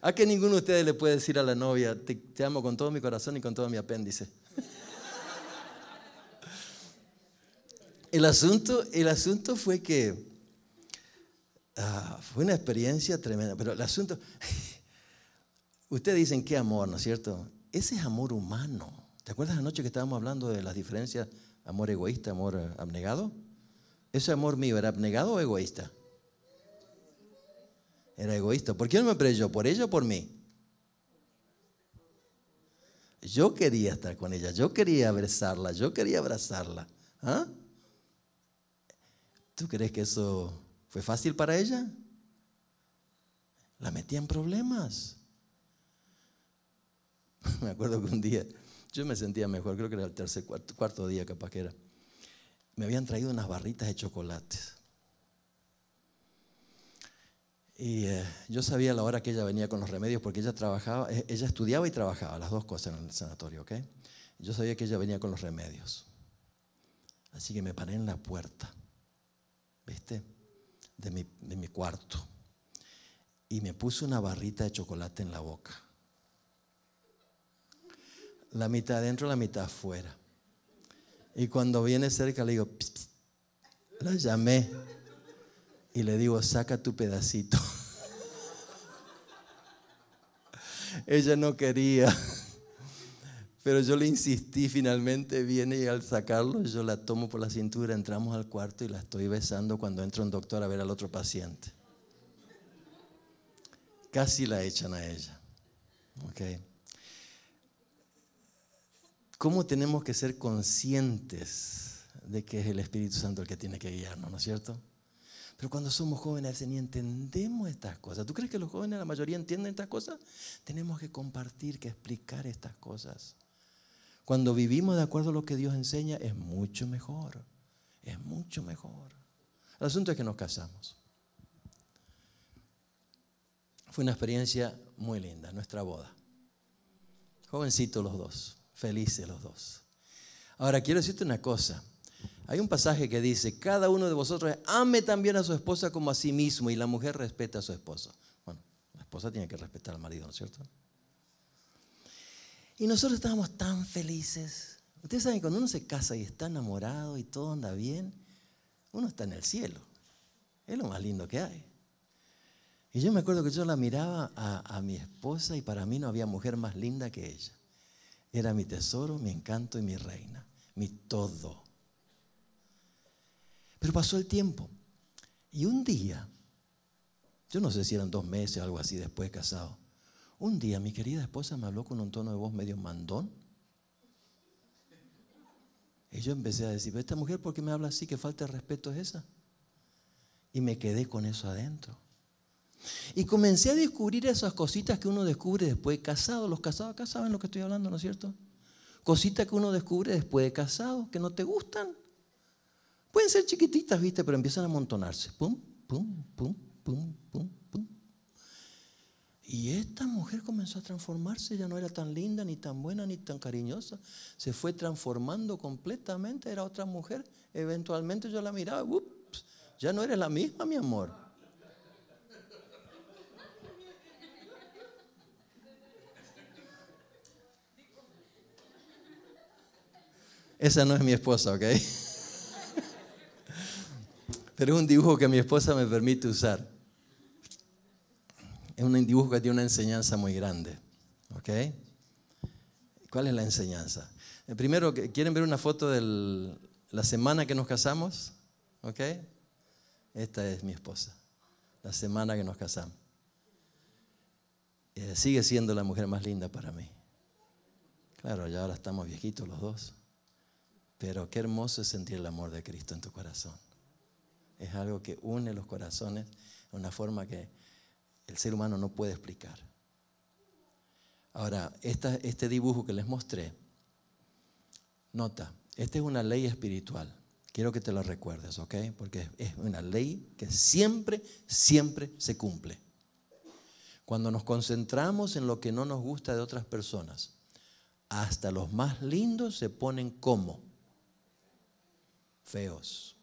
Speaker 1: ¿A que ninguno de ustedes le puede decir a la novia, te, te amo con todo mi corazón y con todo mi apéndice? el asunto, el asunto fue que ah, fue una experiencia tremenda, pero el asunto, ustedes dicen qué amor, ¿no es cierto? Ese es amor humano. ¿Te acuerdas anoche que estábamos hablando de las diferencias amor egoísta, amor abnegado? ¿Ese amor mío era abnegado o egoísta? Era egoísta. ¿Por qué no me preyó ¿Por ella o por mí? Yo quería estar con ella, yo quería abrazarla yo quería abrazarla. ¿Ah? ¿Tú crees que eso fue fácil para ella? La metía en problemas. Me acuerdo que un día yo me sentía mejor, creo que era el tercer, cuarto, día capaz que era. Me habían traído unas barritas de chocolate Y eh, yo sabía la hora que ella venía con los remedios porque ella trabajaba, eh, ella estudiaba y trabajaba, las dos cosas en el sanatorio, ¿ok? Yo sabía que ella venía con los remedios. Así que me paré en la puerta. De mi, cuarto. Y me puso una barrita de chocolate en la boca. La mitad adentro, la mitad afuera. Y cuando viene cerca le digo, la llamé y le digo, saca tu pedacito. Ella no quería. Pero yo le insistí, finalmente viene y al sacarlo yo la tomo por la cintura, entramos al cuarto y la estoy besando cuando entra un doctor a ver al otro paciente. Casi la echan a ella. ¿Cómo tenemos que ser conscientes de que es el Espíritu Santo el que tiene que guiarnos, ¿no es cierto? Pero cuando somos jóvenes ni entendemos estas cosas. ¿Tú crees que los jóvenes, la mayoría, entienden estas cosas? Tenemos que compartir, que explicar estas cosas. Cuando vivimos de acuerdo a lo que Dios enseña, es mucho mejor. Es mucho mejor. El asunto es que nos casamos. Fue una experiencia muy linda, nuestra boda. Jovencitos los dos, felices los dos. Ahora, quiero decirte una cosa. Hay un pasaje que dice, cada uno de vosotros ame también a su esposa como a sí mismo y la mujer respeta a su esposo. Bueno, la esposa tiene que respetar al marido, ¿no es cierto? Y nosotros estábamos tan felices. Ustedes saben, cuando uno se casa y está enamorado y todo anda bien, uno está en el cielo. Es lo más lindo que hay. Y yo me acuerdo que yo la miraba a, a mi esposa y para mí no había mujer más linda que ella. Era mi tesoro, mi encanto y mi reina, mi todo. Pero pasó el tiempo. Y un día, yo no sé si eran dos meses o algo así después de casado, un día mi querida esposa me habló con un tono de voz medio mandón. Y yo empecé a decir, esta mujer, ¿por qué me habla así? que falta de respeto es esa? Y me quedé con eso adentro. Y comencé a descubrir esas cositas que uno descubre después de casado. Los casados acá saben lo que estoy hablando, ¿no es cierto? Cositas que uno descubre después de casado, que no te gustan. Pueden ser chiquititas, ¿viste? Pero empiezan a amontonarse. Pum, pum, pum, pum, pum. Y esta mujer comenzó a transformarse, ya no era tan linda, ni tan buena, ni tan cariñosa. Se fue transformando completamente, era otra mujer. Eventualmente yo la miraba, ups, ya no eres la misma, mi amor. Esa no es mi esposa, ¿ok? Pero es un dibujo que mi esposa me permite usar es un dibujo que tiene una enseñanza muy grande. ¿Ok? ¿Cuál es la enseñanza? Eh, primero, ¿quieren ver una foto de la semana que nos casamos? ¿Ok? Esta es mi esposa. La semana que nos casamos. Eh, sigue siendo la mujer más linda para mí. Claro, ya ahora estamos viejitos los dos. Pero qué hermoso es sentir el amor de Cristo en tu corazón. Es algo que une los corazones de una forma que el ser humano no puede explicar. Ahora, este dibujo que les mostré, nota, esta es una ley espiritual. Quiero que te lo recuerdes, ¿ok? Porque es una ley que siempre, siempre se cumple. Cuando nos concentramos en lo que no nos gusta de otras personas, hasta los más lindos se ponen como feos.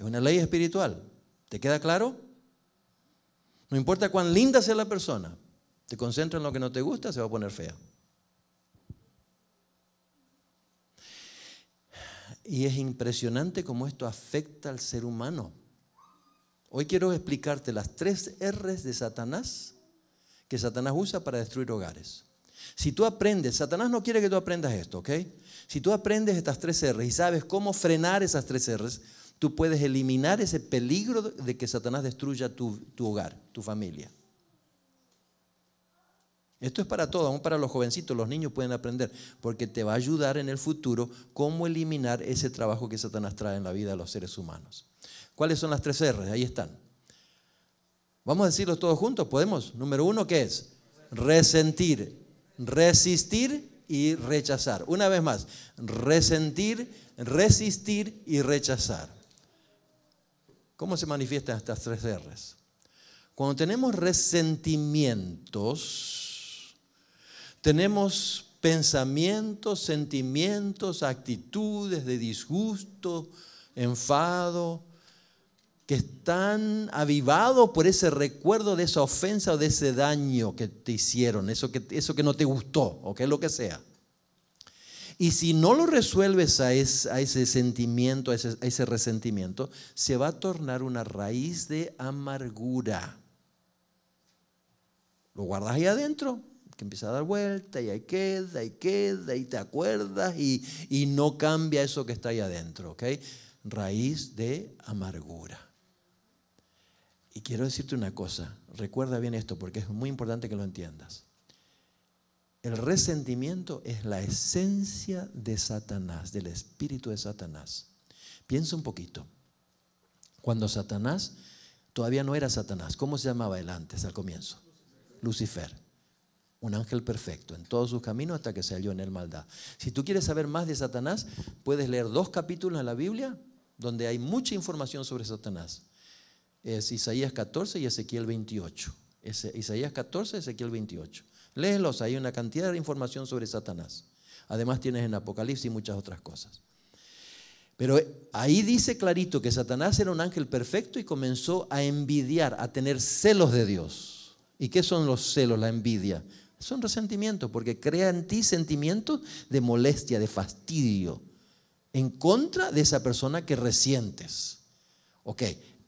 Speaker 1: Es una ley espiritual. ¿Te queda claro? No importa cuán linda sea la persona, te concentras en lo que no te gusta, se va a poner fea. Y es impresionante cómo esto afecta al ser humano. Hoy quiero explicarte las tres R's de Satanás que Satanás usa para destruir hogares. Si tú aprendes, Satanás no quiere que tú aprendas esto, ¿ok? Si tú aprendes estas tres R's y sabes cómo frenar esas tres R's, tú puedes eliminar ese peligro de que Satanás destruya tu, hogar, tu familia. Esto es para todos, aún para los jovencitos, los niños pueden aprender, porque te va a ayudar en el futuro cómo eliminar ese trabajo que Satanás trae en la vida de los seres humanos. ¿Cuáles son las tres R? Ahí están. Vamos a decirlos todos juntos, ¿podemos? Número uno, ¿qué es? Resentir, resistir y rechazar. Una vez más, resentir, resistir y rechazar. ¿Cómo se manifiestan estas tres R's? Cuando tenemos resentimientos, tenemos pensamientos, sentimientos, actitudes de disgusto, enfado, que están avivados por ese recuerdo de esa ofensa o de ese daño que te hicieron, eso que, eso que no te gustó, o que es lo que sea. Y si no lo resuelves a ese, sentimiento, a ese, resentimiento, se va a tornar una raíz de amargura. Lo guardas ahí adentro, que empieza a dar vuelta y ahí queda, y queda, y te acuerdas, y, y no cambia eso que está ahí adentro, ¿ok? Raíz de amargura. Y quiero decirte una cosa, recuerda bien esto porque es muy importante que lo entiendas. El resentimiento es la esencia de Satanás, del espíritu de Satanás. Piensa un poquito. Cuando Satanás todavía no era Satanás, ¿cómo se llamaba él antes, al comienzo? Lucifer. Un ángel perfecto en todos sus caminos hasta que se halló en el maldad. Si tú quieres saber más de Satanás, puedes leer dos capítulos en la Biblia donde hay mucha información sobre Satanás. Es Isaías 14 y Ezequiel 28. Isaías 14, Ezequiel 28. Léelos, hay una cantidad de información sobre Satanás. Además tienes en Apocalipsis muchas otras cosas. Pero ahí dice clarito que Satanás era un ángel perfecto y comenzó a envidiar, a tener celos de Dios. ¿Y qué son los celos, la envidia? Son resentimientos, porque crea en ti sentimientos de molestia, de fastidio, en contra de esa persona que resientes. Ok,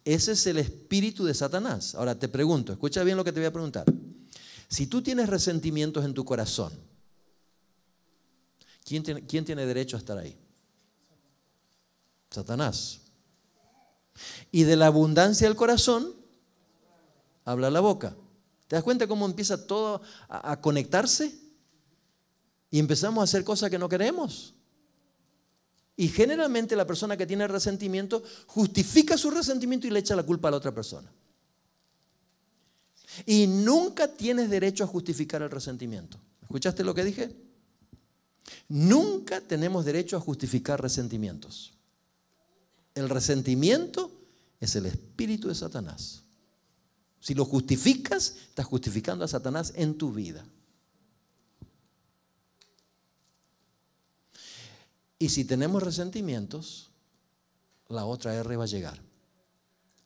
Speaker 1: ese es el espíritu de Satanás. Ahora te pregunto, escucha bien lo que te voy a preguntar. Si tú tienes resentimientos en tu corazón, ¿quién tiene, derecho a estar ahí? Satanás. Y de la abundancia del corazón, habla la boca. ¿Te das cuenta cómo empieza todo a conectarse? Y empezamos a hacer cosas que no queremos. Y generalmente la persona que tiene resentimiento justifica su resentimiento y le echa la culpa a la otra persona. Y nunca tienes derecho a justificar el resentimiento. ¿Escuchaste lo que dije? Nunca tenemos derecho a justificar resentimientos. El resentimiento es el espíritu de Satanás. Si lo justificas, estás justificando a Satanás en tu vida. Y si tenemos resentimientos, la otra R va a llegar.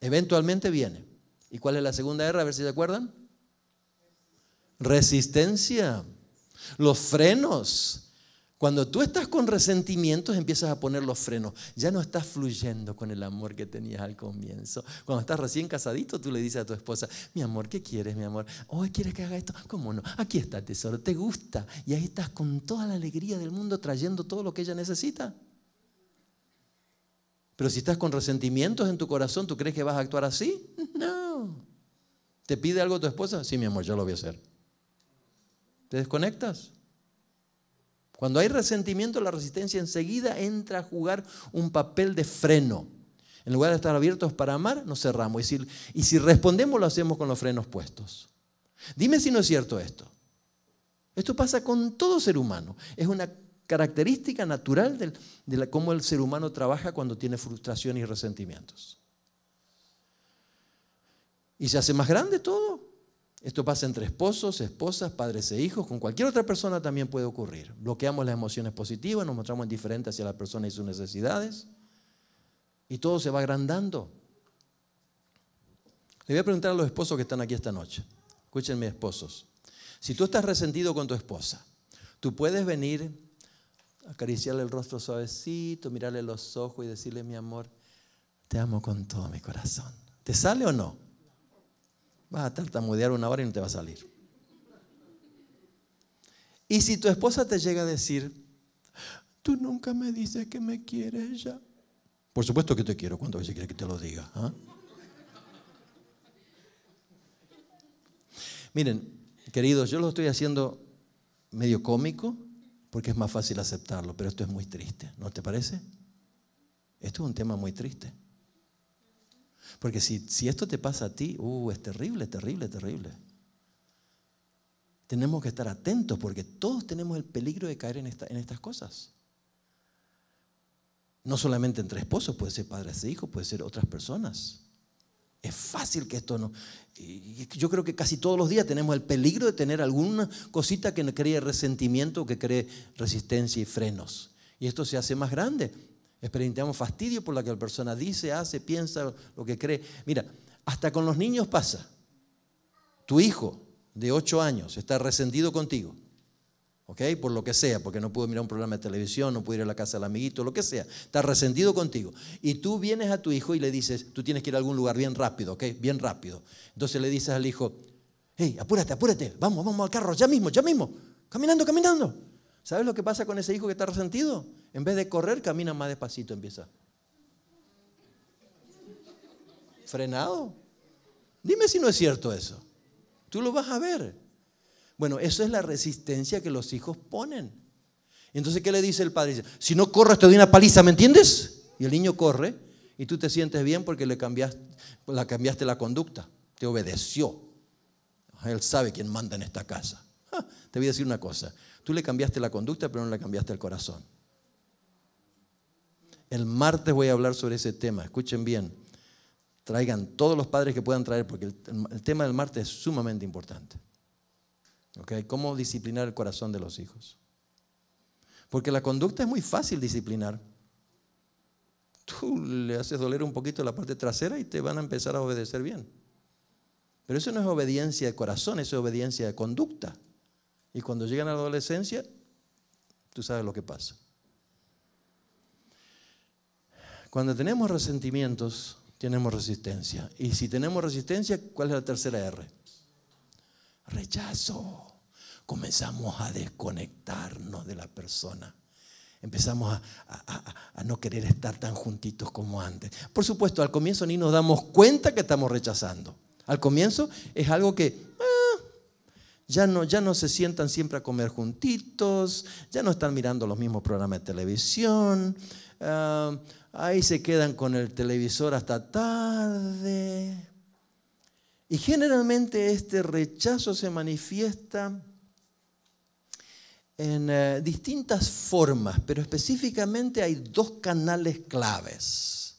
Speaker 1: Eventualmente viene. ¿Y cuál es la segunda R? A ver si se acuerdan. Resistencia. Los frenos. Cuando tú estás con resentimientos, empiezas a poner los frenos. Ya no estás fluyendo con el amor que tenías al comienzo. Cuando estás recién casadito, tú le dices a tu esposa, mi amor, ¿qué quieres, mi amor? oh, quieres que haga esto. ¿Cómo no? Aquí está, tesoro, te gusta. Y ahí estás con toda la alegría del mundo trayendo todo lo que ella necesita. Pero si estás con resentimientos en tu corazón, ¿tú crees que vas a actuar así? No. ¿Te pide algo tu esposa? Sí, mi amor, ya lo voy a hacer. ¿Te desconectas? Cuando hay resentimiento, la resistencia enseguida entra a jugar un papel de freno. En lugar de estar abiertos para amar, nos cerramos. Y si, respondemos, lo hacemos con los frenos puestos. Dime si no es cierto esto. Esto pasa con todo ser humano. Es una característica natural de, cómo el ser humano trabaja cuando tiene frustración y resentimientos y se hace más grande todo. Esto pasa entre esposos, esposas, padres e hijos, con cualquier otra persona también puede ocurrir. Bloqueamos las emociones positivas, nos mostramos indiferentes hacia la persona y sus necesidades, y todo se va agrandando. Le voy a preguntar a los esposos que están aquí esta noche. Escúchenme, esposos. Si tú estás resentido con tu esposa, tú puedes venir, acariciarle el rostro suavecito, mirarle los ojos y decirle, mi amor, te amo con todo mi corazón. ¿Te sale o no? Vas a tartamudear una hora y no te va a salir. Y si tu esposa te llega a decir, tú nunca me dices que me quieres ya. Por supuesto que te quiero, ¿cuántas veces quieres que te lo diga? Ah? Miren, queridos, yo lo estoy haciendo medio cómico porque es más fácil aceptarlo, pero esto es muy triste, ¿no te parece? Esto es un tema muy triste. Porque si, esto te pasa a ti, uh, es terrible, terrible, terrible. Tenemos que estar atentos porque todos tenemos el peligro de caer en, estas cosas. No solamente entre esposos, puede ser padres e hijos, puede ser otras personas. Es fácil que esto no. yo creo que casi todos los días tenemos el peligro de tener alguna cosita que cree resentimiento, que cree resistencia y frenos. Y esto se hace más grande Experimentamos fastidio por lo que la persona dice, hace, piensa, lo que cree. Mira, hasta con los niños pasa. Tu hijo de 8 años está resentido contigo. ¿ok? Por lo que sea, porque no pudo mirar un programa de televisión, no pudo ir a la casa del amiguito, lo que sea, está resentido contigo. Y tú vienes a tu hijo y le dices, tú tienes que ir a algún lugar bien rápido, ¿ok? Bien rápido. Entonces le dices al hijo, hey, apúrate, apúrate, vamos, vamos al carro, ya mismo, ya mismo, caminando, caminando. ¿Sabes lo que pasa con ese hijo que está resentido? En vez de correr, camina más despacito, empieza. Frenado. Dime si no es cierto eso. Tú lo vas a ver. Bueno, eso es la resistencia que los hijos ponen. Entonces, ¿qué le dice el padre? Dice, si no corres, te doy una paliza, ¿me entiendes? Y el niño corre y tú te sientes bien porque le cambiaste, la conducta. Te obedeció. Él sabe quién manda en esta casa. te voy a decir una cosa. Tú le cambiaste la conducta, pero no le cambiaste el corazón. El martes voy a hablar sobre ese tema, escuchen bien. Traigan todos los padres que puedan traer, porque el, tema del martes es sumamente importante. ¿ok? ¿Cómo disciplinar el corazón de los hijos? Porque la conducta es muy fácil disciplinar. Tú le haces doler un poquito la parte trasera y te van a empezar a obedecer bien. Pero eso no es obediencia de corazón, eso es obediencia de conducta. Y cuando llegan a la adolescencia, tú sabes lo que pasa. Cuando tenemos resentimientos, tenemos resistencia. Y si tenemos resistencia, ¿cuál es la tercera R? Rechazo. Comenzamos a desconectarnos de la persona. Empezamos a, no querer estar tan juntitos como antes. Por supuesto, al comienzo ni nos damos cuenta que estamos rechazando. Al comienzo es algo que ah, ya, no, ya no se sientan siempre a comer juntitos, ya no están mirando los mismos programas de televisión. Ah, Ahí se quedan con el televisor hasta tarde. Y generalmente este rechazo se manifiesta en eh, distintas formas, pero específicamente hay dos canales claves,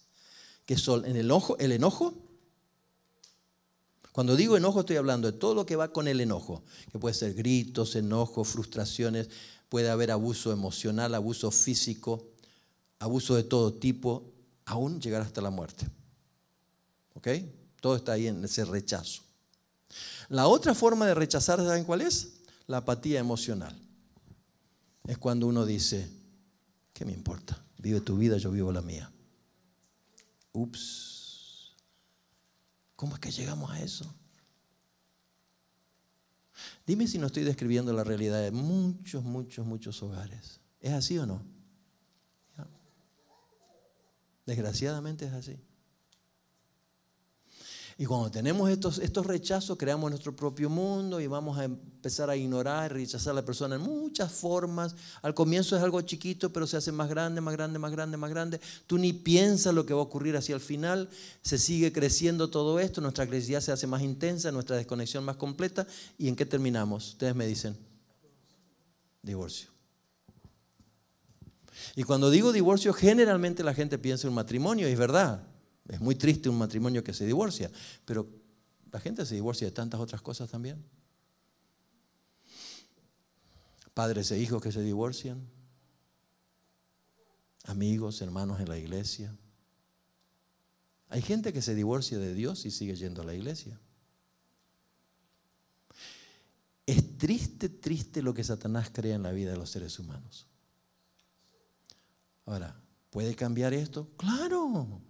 Speaker 1: que son el, el enojo. Cuando digo enojo estoy hablando de todo lo que va con el enojo, que puede ser gritos, enojo, frustraciones, puede haber abuso emocional, abuso físico, abuso de todo tipo, aún llegar hasta la muerte. ¿Ok? Todo está ahí en ese rechazo. La otra forma de rechazar, ¿saben cuál es? La apatía emocional. Es cuando uno dice, ¿qué me importa? Vive tu vida, yo vivo la mía. Ups. ¿Cómo es que llegamos a eso? Dime si no estoy describiendo la realidad de muchos, muchos, muchos hogares. ¿Es así o no? Desgraciadamente es así. Y cuando tenemos estos, estos rechazos, creamos nuestro propio mundo y vamos a empezar a ignorar y rechazar a la persona en muchas formas. Al comienzo es algo chiquito, pero se hace más grande, más grande, más grande, más grande. Tú ni piensas lo que va a ocurrir hacia el final. Se sigue creciendo todo esto, nuestra agresividad se hace más intensa, nuestra desconexión más completa. ¿Y en qué terminamos? Ustedes me dicen, divorcio. Y cuando digo divorcio, generalmente la gente piensa en un matrimonio, es verdad. Es muy triste un matrimonio que se divorcia, pero la gente se divorcia de tantas otras cosas también. Padres e hijos que se divorcian, amigos, hermanos en la iglesia. Hay gente que se divorcia de Dios y sigue yendo a la iglesia. Es triste, triste lo que Satanás crea en la vida de los seres humanos. Ahora, ¿puede cambiar esto? Claro.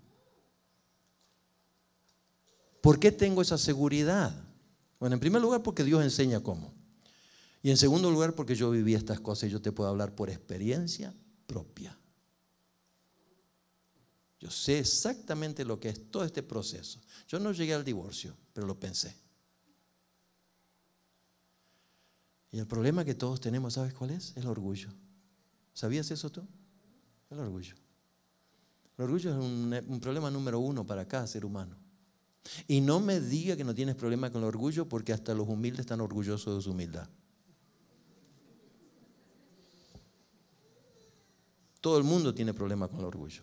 Speaker 1: ¿Por qué tengo esa seguridad? Bueno, en primer lugar porque Dios enseña cómo. Y en segundo lugar porque yo viví estas cosas y yo te puedo hablar por experiencia propia. Yo sé exactamente lo que es todo este proceso. Yo no llegué al divorcio, pero lo pensé. Y el problema que todos tenemos, ¿sabes cuál es? El orgullo. ¿Sabías eso tú? El orgullo. El orgullo es un, problema número uno para cada ser humano. Y no me diga que no tienes problema con el orgullo porque hasta los humildes están orgullosos de su humildad. Todo el mundo tiene problema con el orgullo.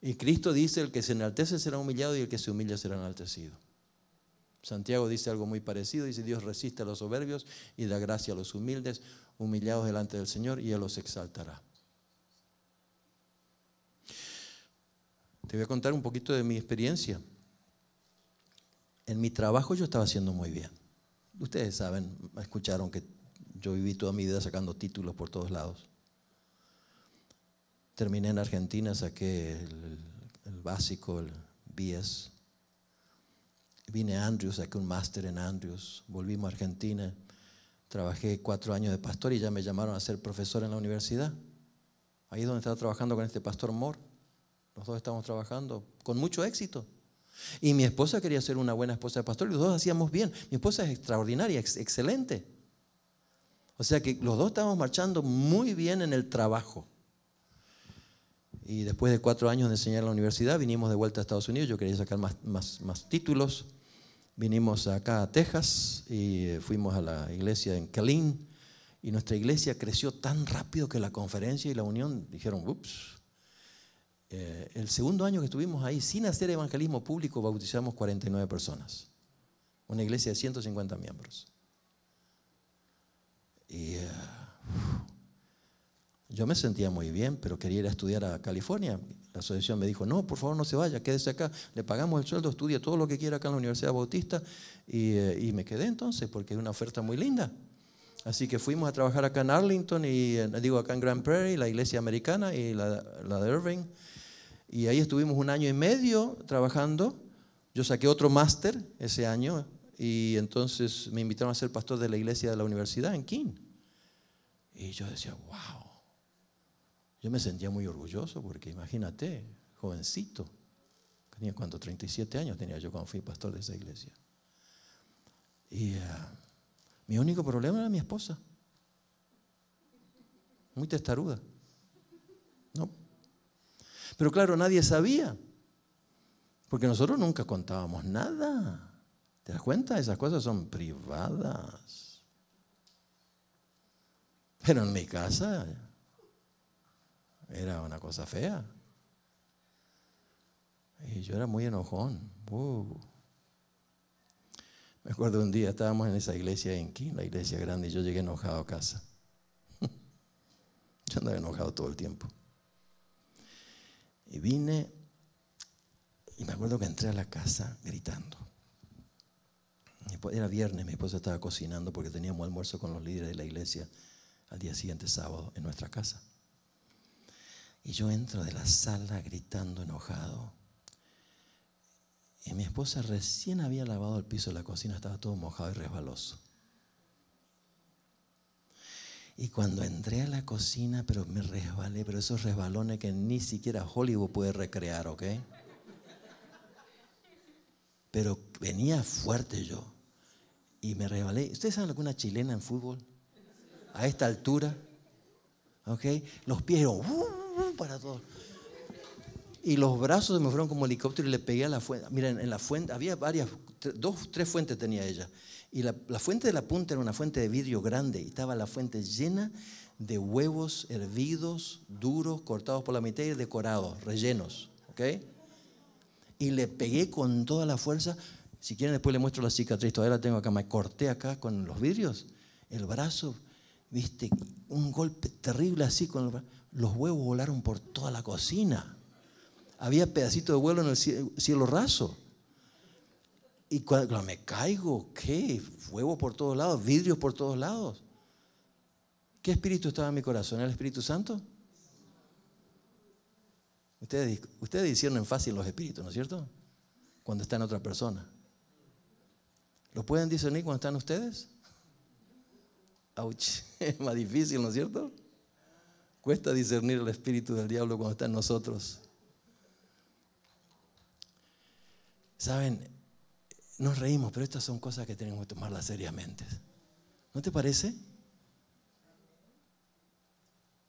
Speaker 1: Y Cristo dice, el que se enaltece será humillado y el que se humilla será enaltecido. Santiago dice algo muy parecido, dice, Dios resiste a los soberbios y da gracia a los humildes humillados delante del Señor y Él los exaltará. Te voy a contar un poquito de mi experiencia. En mi trabajo yo estaba haciendo muy bien. Ustedes saben, escucharon que yo viví toda mi vida sacando títulos por todos lados. Terminé en Argentina, saqué el, básico, el BS. Vine a Andrews, saqué un máster en Andrews. Volvimos a Argentina Trabajé cuatro años de pastor y ya me llamaron a ser profesor en la universidad. Ahí es donde estaba trabajando con este pastor Moore. Los dos estábamos trabajando con mucho éxito. Y mi esposa quería ser una buena esposa de pastor y los dos hacíamos bien. Mi esposa es extraordinaria, excelente. O sea que los dos estábamos marchando muy bien en el trabajo. Y después de cuatro años de enseñar en la universidad, vinimos de vuelta a Estados Unidos. Yo quería sacar más, más, más títulos vinimos acá a Texas y eh, fuimos a la iglesia en Kalin y nuestra iglesia creció tan rápido que la conferencia y la unión dijeron, ups. Eh, el segundo año que estuvimos ahí, sin hacer evangelismo público, bautizamos 49 personas. Una iglesia de 150 miembros. Y eh, yo me sentía muy bien, pero quería ir a estudiar a California. La asociación me dijo, no, por favor no se vaya, quédese acá, le pagamos el sueldo, estudie todo lo que quiera acá en la Universidad Bautista. Y, eh, me quedé entonces, porque es una oferta muy linda. Así que fuimos a trabajar acá en Arlington, y digo acá en Grand Prairie, la iglesia americana y la, la de Irving. Y ahí estuvimos un año y medio trabajando. Yo saqué otro máster ese año y entonces me invitaron a ser pastor de la iglesia de la universidad en King. Y yo decía, wow. Yo me sentía muy orgulloso porque imagínate, jovencito, tenía cuando 37 años tenía yo cuando fui pastor de esa iglesia. Y eh, mi único problema era mi esposa, muy testaruda. No. Pero claro, nadie sabía, porque nosotros nunca contábamos nada. ¿Te das cuenta? Esas cosas son privadas. Pero en mi casa era una cosa fea. Y yo era muy enojón. Uh. Me acuerdo un día estábamos en esa iglesia en quién la iglesia grande, y yo llegué enojado a casa. yo andaba enojado todo el tiempo. Y vine y me acuerdo que entré a la casa gritando. Era viernes, mi esposa estaba cocinando porque teníamos almuerzo con los líderes de la iglesia al día siguiente sábado en nuestra casa. Y yo entro de la sala gritando enojado. Y mi esposa recién había lavado el piso de la cocina, estaba todo mojado y resbaloso. Y cuando entré a la cocina, pero me resbalé, pero esos resbalones que ni siquiera Hollywood puede recrear, ¿ok? Pero venía fuerte yo. Y me resbalé. ¿Ustedes saben alguna chilena en fútbol? A esta altura. ¿Ok? Los pies eran... ¡uh! para todos. Y los brazos se me fueron como helicóptero y le pegué a la fuente. Miren, en la fuente había varias, dos, tres fuentes tenía ella. Y la, fuente de la punta era una fuente de vidrio grande y estaba la fuente llena de huevos hervidos, duros, cortados por la mitad y decorados, rellenos. ¿Ok? Y le pegué con toda la fuerza. Si quieren, después le muestro la cicatriz. Todavía la tengo acá. Me corté acá con los vidrios. El brazo, viste, un golpe terrible así con el brazo los huevos volaron por toda la cocina. Había pedacitos de vuelo en el cielo raso. Y cuando me caigo, ¿qué? Fuego por todos lados, vidrios por todos lados. ¿Qué espíritu estaba en mi corazón? ¿El Espíritu Santo? Ustedes, ustedes en fácil los espíritus, ¿no es cierto? Cuando están en otra persona. ¿Lo pueden discernir cuando están ustedes? es más difícil, ¿no es cierto? Cuesta discernir el espíritu del diablo cuando está en nosotros. Saben, nos reímos, pero estas son cosas que tenemos que tomarlas seriamente. ¿No te parece?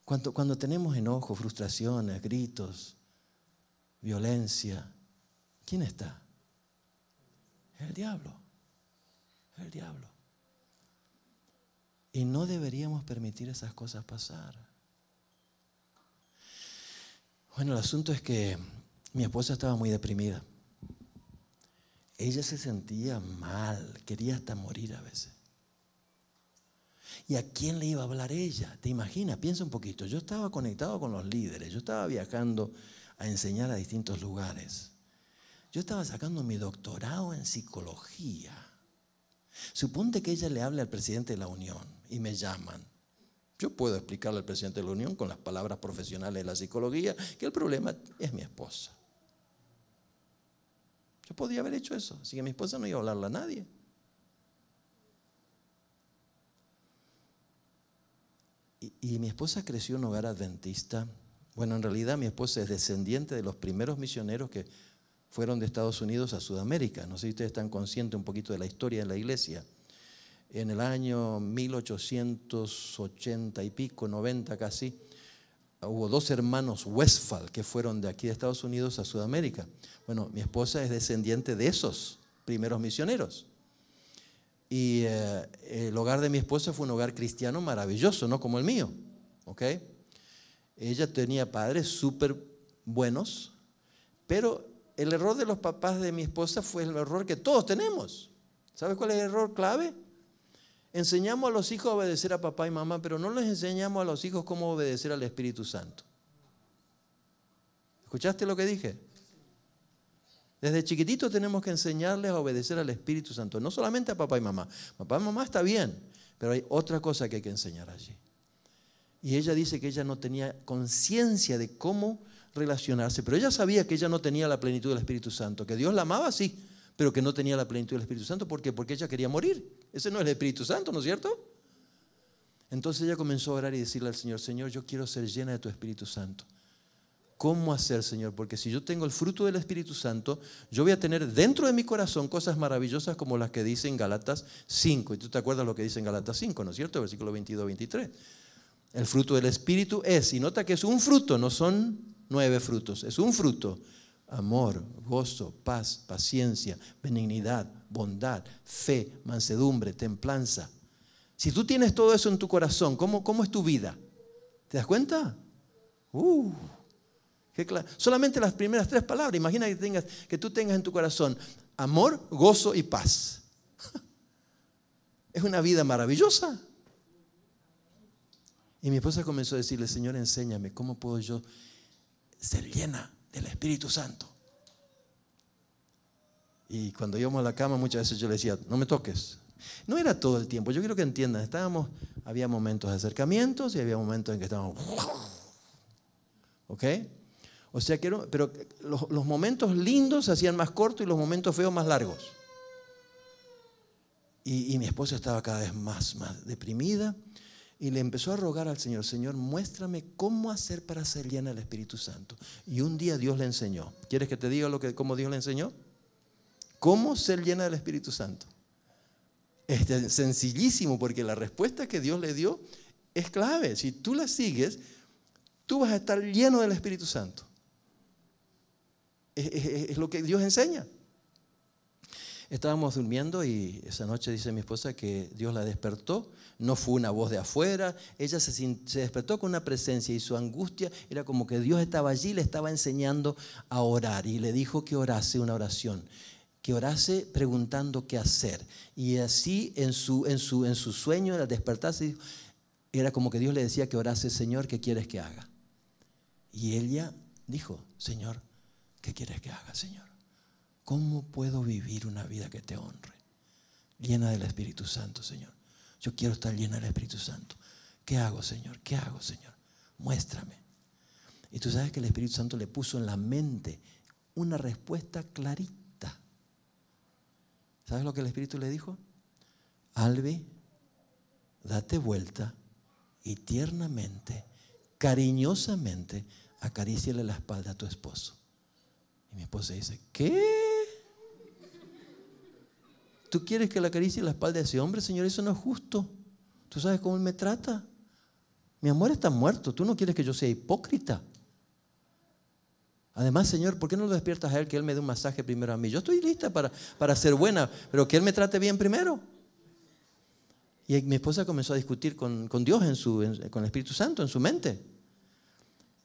Speaker 1: Cuando, cuando tenemos enojo, frustraciones, gritos, violencia, ¿quién está? El diablo. El diablo. Y no deberíamos permitir esas cosas pasar. Bueno, el asunto es que mi esposa estaba muy deprimida. Ella se sentía mal, quería hasta morir a veces. ¿Y a quién le iba a hablar ella? ¿Te imaginas? Piensa un poquito. Yo estaba conectado con los líderes, yo estaba viajando a enseñar a distintos lugares. Yo estaba sacando mi doctorado en psicología. Suponte que ella le hable al presidente de la Unión y me llaman. Yo puedo explicarle al presidente de la Unión con las palabras profesionales de la psicología que el problema es mi esposa. Yo podía haber hecho eso, así que mi esposa no iba a hablarle a nadie. Y, mi esposa creció en un hogar adventista. Bueno, en realidad mi esposa es descendiente de los primeros misioneros que fueron de Estados Unidos a Sudamérica. No sé si ustedes están conscientes un poquito de la historia de la iglesia en el año 1880 y pico, 90 casi, hubo dos hermanos Westphal que fueron de aquí de Estados Unidos a Sudamérica. Bueno, mi esposa es descendiente de esos primeros misioneros. Y eh, el hogar de mi esposa fue un hogar cristiano maravilloso, no como el mío. ¿ok? Ella tenía padres súper buenos, pero el error de los papás de mi esposa fue el error que todos tenemos. ¿Sabes cuál es el error clave? Enseñamos a los hijos a obedecer a papá y mamá, pero no les enseñamos a los hijos cómo obedecer al Espíritu Santo. ¿Escuchaste lo que dije? Desde chiquitito tenemos que enseñarles a obedecer al Espíritu Santo, no solamente a papá y mamá. Papá y mamá está bien, pero hay otra cosa que hay que enseñar allí. Y ella dice que ella no tenía conciencia de cómo relacionarse, pero ella sabía que ella no tenía la plenitud del Espíritu Santo, que Dios la amaba, sí, pero que no tenía la plenitud del Espíritu Santo. ¿Por qué? Porque ella quería morir. Ese no es el Espíritu Santo, ¿no es cierto? Entonces ella comenzó a orar y decirle al Señor, Señor, yo quiero ser llena de tu Espíritu Santo. ¿Cómo hacer, Señor? Porque si yo tengo el fruto del Espíritu Santo, yo voy a tener dentro de mi corazón cosas maravillosas como las que dice en Galatas 5. Y tú te acuerdas lo que dice en Galatas 5, ¿no es cierto? Versículo 22, 23. El fruto del Espíritu es, y nota que es un fruto, no son nueve frutos, es un fruto amor, gozo, paz, paciencia, benignidad, bondad, fe, mansedumbre, templanza. Si tú tienes todo eso en tu corazón, ¿cómo, es tu vida? ¿Te das cuenta? Uh, Solamente las primeras tres palabras. Imagina que, tengas, que tú tengas en tu corazón amor, gozo y paz. Es una vida maravillosa. Y mi esposa comenzó a decirle, Señor, enséñame cómo puedo yo ser llena del Espíritu Santo. Y cuando íbamos a la cama muchas veces yo le decía, no me toques. No era todo el tiempo, yo quiero que entiendan, estábamos, había momentos de acercamientos y había momentos en que estábamos... ¿Ok? O sea que, pero los, momentos lindos se hacían más cortos y los momentos feos más largos. Y, y mi esposa estaba cada vez más, más deprimida y le empezó a rogar al Señor, Señor, muéstrame cómo hacer para ser llena del Espíritu Santo. Y un día Dios le enseñó. ¿Quieres que te diga lo que, cómo Dios le enseñó? ¿Cómo ser llena del Espíritu Santo? Es sencillísimo porque la respuesta que Dios le dio es clave. Si tú la sigues, tú vas a estar lleno del Espíritu Santo. es lo que Dios enseña. Estábamos durmiendo y esa noche dice mi esposa que Dios la despertó, no fue una voz de afuera, ella se, despertó con una presencia y su angustia era como que Dios estaba allí, le estaba enseñando a orar y le dijo que orase una oración que orase preguntando qué hacer. Y así en su, en en su sueño, al despertarse, era como que Dios le decía que orase, Señor, ¿qué quieres que haga? Y ella dijo, Señor, ¿qué quieres que haga, Señor? ¿Cómo puedo vivir una vida que te honre? Llena del Espíritu Santo, Señor. Yo quiero estar llena del Espíritu Santo. ¿Qué hago, Señor? ¿Qué hago, Señor? Muéstrame. Y tú sabes que el Espíritu Santo le puso en la mente una respuesta clarita. ¿Sabes lo que el Espíritu le dijo? Albi, date vuelta y tiernamente, cariñosamente, acaríciale la espalda a tu esposo. Y mi esposa dice, ¿qué? ¿Tú quieres que le acaricie la espalda de ese hombre, Señor? Eso no es justo. ¿Tú sabes cómo él me trata? Mi amor está muerto. Tú no quieres que yo sea hipócrita. Además, Señor, ¿por qué no lo despiertas a él que él me dé un masaje primero a mí? Yo estoy lista para, para ser buena, pero que él me trate bien primero. Y mi esposa comenzó a discutir con, Dios, en su, con el Espíritu Santo en su mente.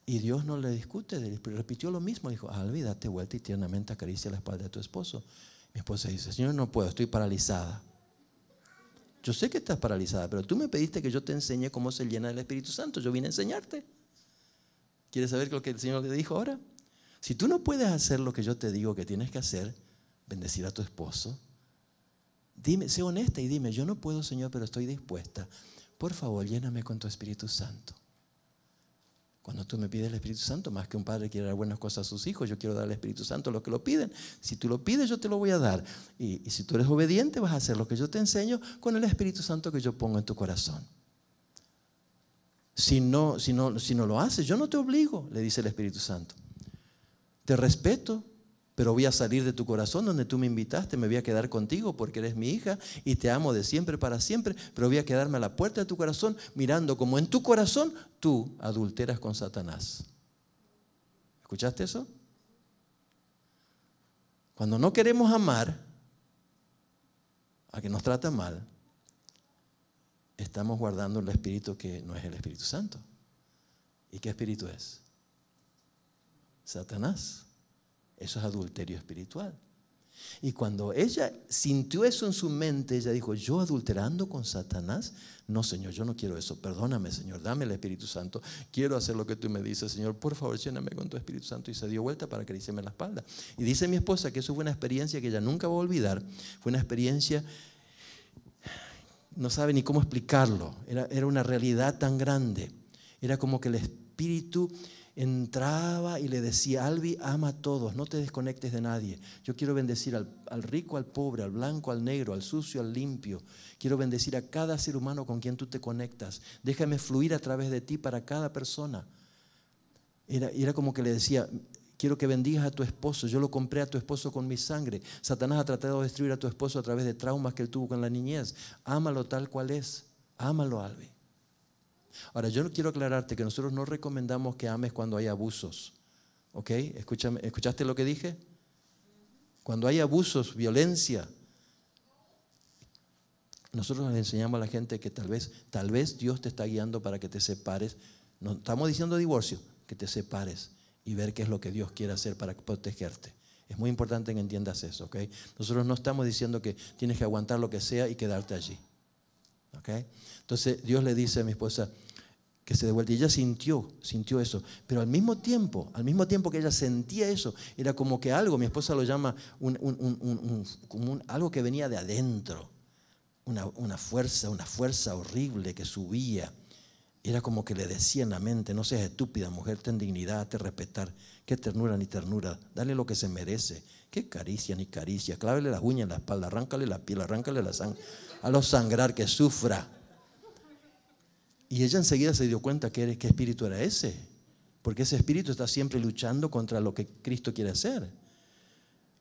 Speaker 1: Y Dios no le discute, repitió lo mismo. Dijo, albi, ah, date vuelta y tiernamente acaricia la espalda de tu esposo. Mi esposa dice, Señor, no puedo, estoy paralizada. Yo sé que estás paralizada, pero tú me pediste que yo te enseñe cómo se llena el Espíritu Santo. Yo vine a enseñarte. ¿Quieres saber lo que el Señor te dijo ahora? Si tú no puedes hacer lo que yo te digo que tienes que hacer, bendecir a tu esposo, dime, sé honesta y dime, yo no puedo, Señor, pero estoy dispuesta. Por favor, lléname con tu Espíritu Santo. Cuando tú me pides el Espíritu Santo, más que un padre quiere dar buenas cosas a sus hijos, yo quiero dar el Espíritu Santo a los que lo piden. Si tú lo pides, yo te lo voy a dar. Y, si tú eres obediente, vas a hacer lo que yo te enseño con el Espíritu Santo que yo pongo en tu corazón. Si no, si si no lo haces, yo no te obligo, le dice el Espíritu Santo. Te respeto, pero voy a salir de tu corazón donde tú me invitaste, me voy a quedar contigo porque eres mi hija y te amo de siempre para siempre, pero voy a quedarme a la puerta de tu corazón mirando como en tu corazón tú adulteras con Satanás. ¿Escuchaste eso? Cuando no queremos amar a que nos trata mal, estamos guardando el espíritu que no es el Espíritu Santo. ¿Y qué espíritu es? Satanás. Eso es adulterio espiritual. Y cuando ella sintió eso en su mente, ella dijo, yo adulterando con Satanás, no Señor, yo no quiero eso, perdóname Señor, dame el Espíritu Santo, quiero hacer lo que tú me dices Señor, por favor lléname con tu Espíritu Santo y se dio vuelta para que le acariciarme la espalda. Y dice mi esposa que eso fue una experiencia que ella nunca va a olvidar, fue una experiencia, no sabe ni cómo explicarlo, era, era una realidad tan grande, era como que el Espíritu entraba y le decía, Albi, ama a todos, no te desconectes de nadie. Yo quiero bendecir al, rico, al pobre, al blanco, al negro, al sucio, al limpio. Quiero bendecir a cada ser humano con quien tú te conectas. Déjame fluir a través de ti para cada persona. Era, era como que le decía, quiero que bendigas a tu esposo. Yo lo compré a tu esposo con mi sangre. Satanás ha tratado de destruir a tu esposo a través de traumas que él tuvo con la niñez. Ámalo tal cual es. Ámalo, Albi. Ahora, yo no quiero aclararte que nosotros no recomendamos que ames cuando hay abusos. ¿Ok? Escúchame, ¿Escuchaste lo que dije? Cuando hay abusos, violencia, nosotros le enseñamos a la gente que tal vez, tal vez Dios te está guiando para que te separes. No estamos diciendo divorcio, que te separes y ver qué es lo que Dios quiere hacer para protegerte. Es muy importante que entiendas eso, ¿ok? Nosotros no estamos diciendo que tienes que aguantar lo que sea y quedarte allí. Entonces Dios le dice a mi esposa que se devuelva. Y ella sintió, sintió eso. Pero al mismo tiempo, al mismo tiempo que ella sentía eso, era como que algo, mi esposa lo llama un, algo que venía de adentro. una fuerza, una fuerza horrible que subía era como que le decía en la mente, no seas estúpida, mujer, ten dignidad, te respetar. Qué ternura ni ternura, dale lo que se merece. Qué caricia ni caricia, clávele las uñas en la espalda, arráncale la piel, arráncale la sangre. A lo sangrar que sufra. Y ella enseguida se dio cuenta que qué espíritu era ese. Porque ese espíritu está siempre luchando contra lo que Cristo quiere hacer.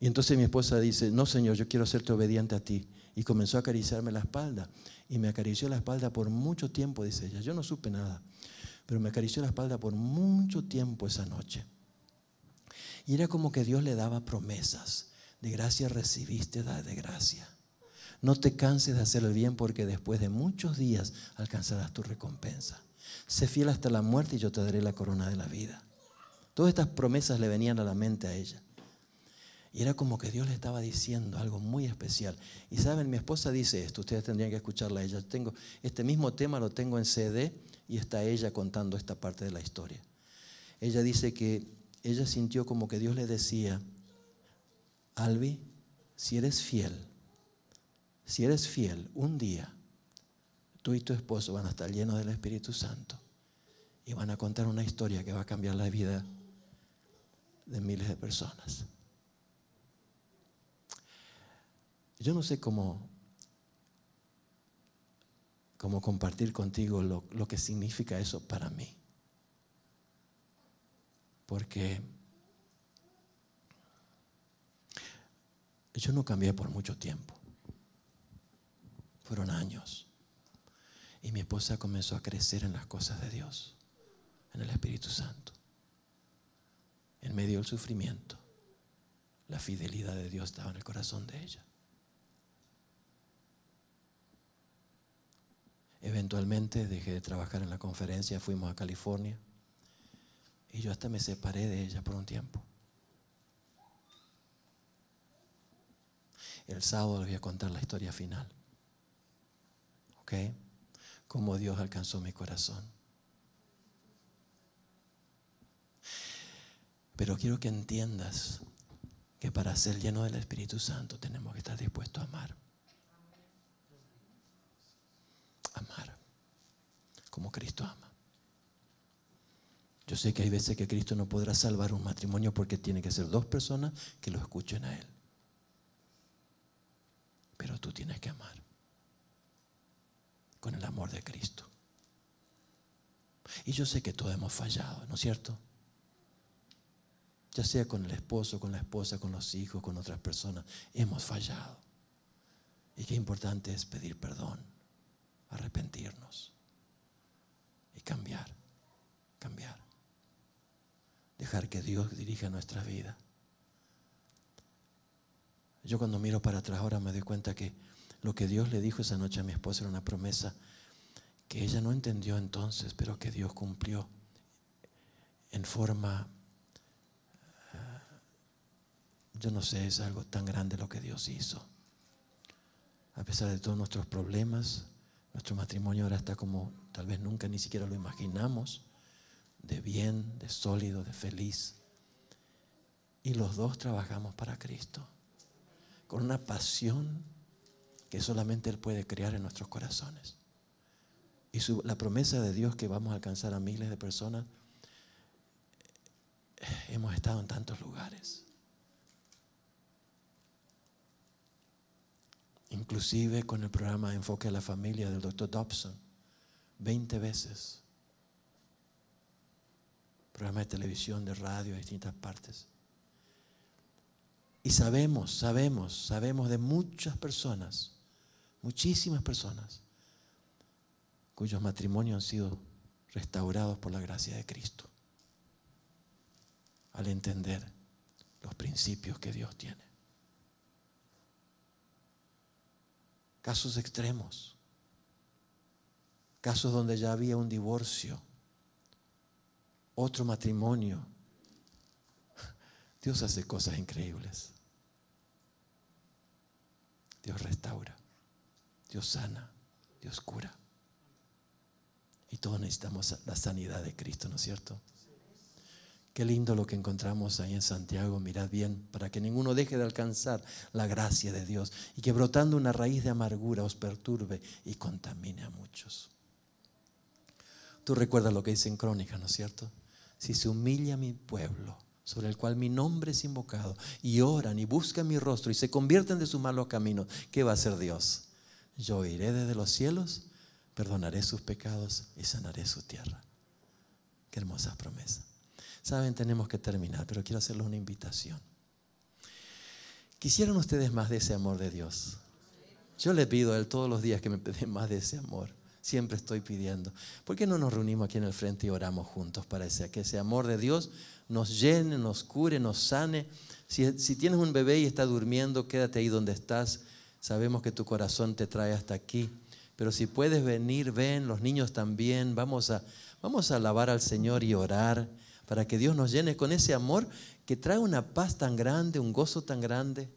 Speaker 1: Y entonces mi esposa dice, no Señor, yo quiero hacerte obediente a ti y comenzó a acariciarme la espalda. Y me acarició la espalda por mucho tiempo, dice ella. Yo no supe nada, pero me acarició la espalda por mucho tiempo esa noche. Y era como que Dios le daba promesas. De gracia recibiste, da de gracia. No te canses de hacer el bien porque después de muchos días alcanzarás tu recompensa. Sé fiel hasta la muerte y yo te daré la corona de la vida. Todas estas promesas le venían a la mente a ella. Y era como que Dios le estaba diciendo algo muy especial. Y saben, mi esposa dice esto, ustedes tendrían que escucharla a ella. Tengo, este mismo tema lo tengo en CD y está ella contando esta parte de la historia. Ella dice que ella sintió como que Dios le decía, Albi, si eres fiel, si eres fiel, un día tú y tu esposo van a estar llenos del Espíritu Santo y van a contar una historia que va a cambiar la vida de miles de personas. Yo no sé cómo, compartir contigo lo, lo que significa eso para mí. Porque yo no cambié por mucho tiempo. Fueron años. Y mi esposa comenzó a crecer en las cosas de Dios, en el Espíritu Santo. En medio del sufrimiento, la fidelidad de Dios estaba en el corazón de ella. Eventualmente dejé de trabajar en la conferencia, fuimos a California y yo hasta me separé de ella por un tiempo. El sábado les voy a contar la historia final. ¿Ok? Cómo Dios alcanzó mi corazón. Pero quiero que entiendas que para ser lleno del Espíritu Santo tenemos que estar dispuestos a amar. amar como Cristo ama. Yo sé que hay veces que Cristo no podrá salvar un matrimonio porque tiene que ser dos personas que lo escuchen a Él. Pero tú tienes que amar con el amor de Cristo. Y yo sé que todos hemos fallado, ¿no es cierto? Ya sea con el esposo, con la esposa, con los hijos, con otras personas, hemos fallado. Y qué importante es pedir perdón arrepentirnos y cambiar, cambiar. Dejar que Dios dirija nuestra vida. Yo cuando miro para atrás ahora me doy cuenta que lo que Dios le dijo esa noche a mi esposa era una promesa que ella no entendió entonces, pero que Dios cumplió en forma, eh, yo no sé, es algo tan grande lo que Dios hizo. A pesar de todos nuestros problemas, nuestro matrimonio ahora está como tal vez nunca ni siquiera lo imaginamos, de bien, de sólido, de feliz. Y los dos trabajamos para Cristo, con una pasión que solamente Él puede crear en nuestros corazones. Y la promesa de Dios que vamos a alcanzar a miles de personas, eh, hemos estado en tantos lugares. inclusive con el programa Enfoque a la Familia del doctor Dobson, 20 veces. Programa de televisión, de radio, de distintas partes. Y sabemos, sabemos, sabemos de muchas personas, muchísimas personas, cuyos matrimonios han sido restaurados por la gracia de Cristo, al entender los principios que Dios tiene. casos extremos, casos donde ya había un divorcio, otro matrimonio. Dios hace cosas increíbles. Dios restaura, Dios sana, Dios cura. Y todos necesitamos la sanidad de Cristo, ¿no es cierto? Qué lindo lo que encontramos ahí en Santiago, mirad bien, para que ninguno deje de alcanzar la gracia de Dios y que brotando una raíz de amargura os perturbe y contamine a muchos. Tú recuerdas lo que dice en Crónica, ¿no es cierto? Si se humilla mi pueblo, sobre el cual mi nombre es invocado, y oran y buscan mi rostro y se convierten de su malos caminos, ¿qué va a hacer Dios? Yo iré desde los cielos, perdonaré sus pecados y sanaré su tierra. Qué hermosa promesa. Saben, tenemos que terminar, pero quiero hacerles una invitación. ¿Quisieran ustedes más de ese amor de Dios? Yo le pido a Él todos los días que me den más de ese amor. Siempre estoy pidiendo. ¿Por qué no nos reunimos aquí en el frente y oramos juntos para que ese amor de Dios nos llene, nos cure, nos sane? Si, tienes un bebé y está durmiendo, quédate ahí donde estás. Sabemos que tu corazón te trae hasta aquí. Pero si puedes venir, ven, los niños también. Vamos a, vamos a alabar al Señor y orar para que Dios nos llene con ese amor que trae una paz tan grande, un gozo tan grande.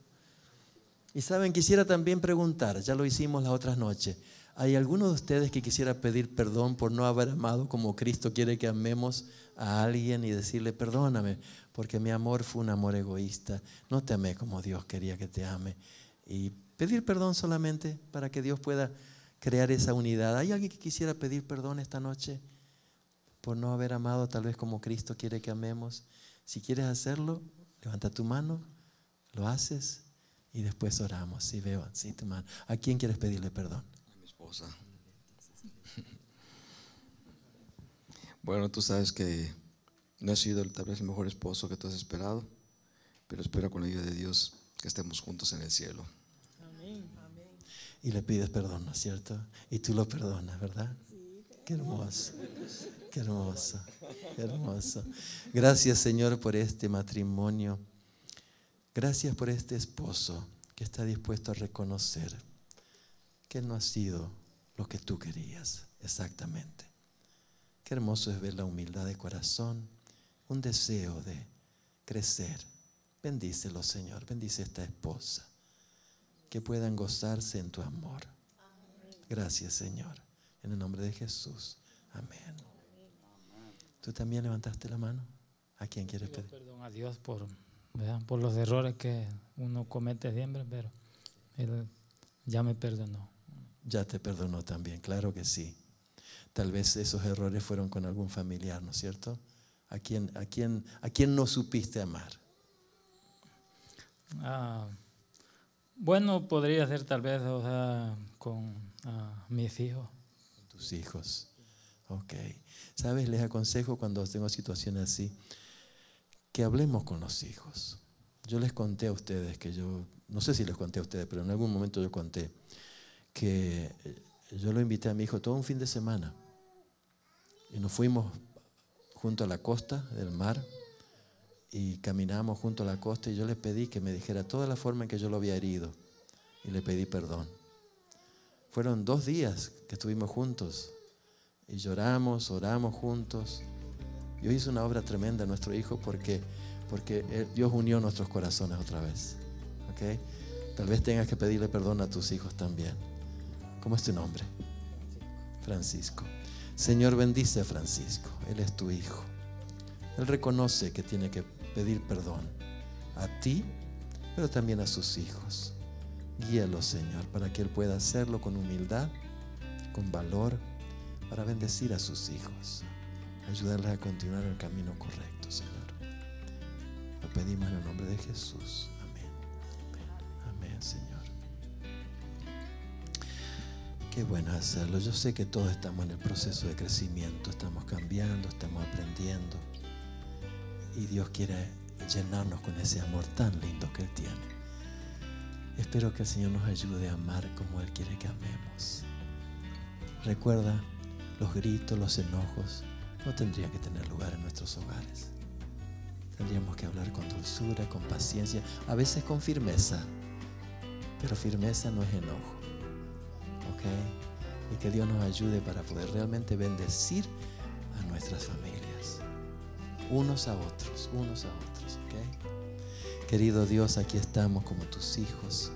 Speaker 1: Y saben, quisiera también preguntar, ya lo hicimos la otra noche. ¿hay alguno de ustedes que quisiera pedir perdón por no haber amado como Cristo quiere que amemos a alguien y decirle, perdóname, porque mi amor fue un amor egoísta, no te amé como Dios quería que te ame? Y pedir perdón solamente para que Dios pueda crear esa unidad. ¿Hay alguien que quisiera pedir perdón esta noche? por no haber amado tal vez como Cristo quiere que amemos. Si quieres hacerlo, levanta tu mano, lo haces y después oramos. Si veo, si tu mano. ¿A quién quieres pedirle perdón? A mi esposa. Bueno, tú sabes que no he sido tal vez el mejor esposo que tú has esperado, pero espero con el ayuda de Dios que estemos juntos en el cielo. Y le pides perdón, ¿no es cierto? Y tú lo perdonas, ¿verdad? Sí. Qué hermoso. Qué hermoso, hermoso. Gracias Señor por este matrimonio. Gracias por este esposo que está dispuesto a reconocer que no ha sido lo que tú querías exactamente. Qué hermoso es ver la humildad de corazón, un deseo de crecer. Bendícelo Señor, bendice esta esposa, que puedan gozarse en tu amor. Gracias Señor, en el nombre de Jesús. Amén. ¿Tú también levantaste la mano? ¿A quién quieres pedir? Perdón a Dios por, los errores que uno comete siempre, pero Él ya me perdonó. Ya te perdonó también, claro que sí. Tal vez esos errores fueron con algún familiar, ¿no es cierto? ¿A quién, a quién, a quién no supiste amar? Ah, bueno, podría ser tal vez con ah, mis hijos. Tus hijos. Ok. ¿Sabes? Les aconsejo cuando tengo situaciones así que hablemos con los hijos. Yo les conté a ustedes que yo, no sé si les conté a ustedes, pero en algún momento yo conté que eh, yo lo invité a mi hijo todo un fin de semana y nos fuimos junto a la costa del mar y caminamos junto a la costa y yo le pedí que me dijera toda la forma en que yo lo había herido y le pedí perdón. Fueron dos días que estuvimos juntos y lloramos, oramos juntos. Dios hizo una obra tremenda a nuestro hijo porque, porque Dios unió nuestros corazones otra vez. ¿okay? Tal vez tengas que pedirle perdón a tus hijos también. ¿Cómo es tu nombre? Francisco. Señor, bendice a Francisco. Él es tu hijo. Él reconoce que tiene que pedir perdón a ti, pero también a sus hijos. Guíalo, Señor, para que Él pueda hacerlo con humildad, con valor para bendecir a sus hijos, ayudarles a continuar en el camino correcto, Señor. Lo pedimos en el nombre de Jesús. Amén. Amén, Señor. Qué bueno hacerlo. Yo sé que todos estamos en el proceso de crecimiento, estamos cambiando, estamos aprendiendo. Y Dios quiere llenarnos con ese amor tan lindo que Él tiene. Espero que el Señor nos ayude a amar como Él quiere que amemos. Recuerda los gritos, los enojos, no tendrían que tener lugar en nuestros hogares. Tendríamos que hablar con dulzura, con paciencia, a veces con firmeza, pero firmeza no es enojo. ¿Ok? Y que Dios nos ayude para poder realmente bendecir a nuestras familias, unos a otros, unos a otros. Querido Dios, aquí estamos como tus hijos,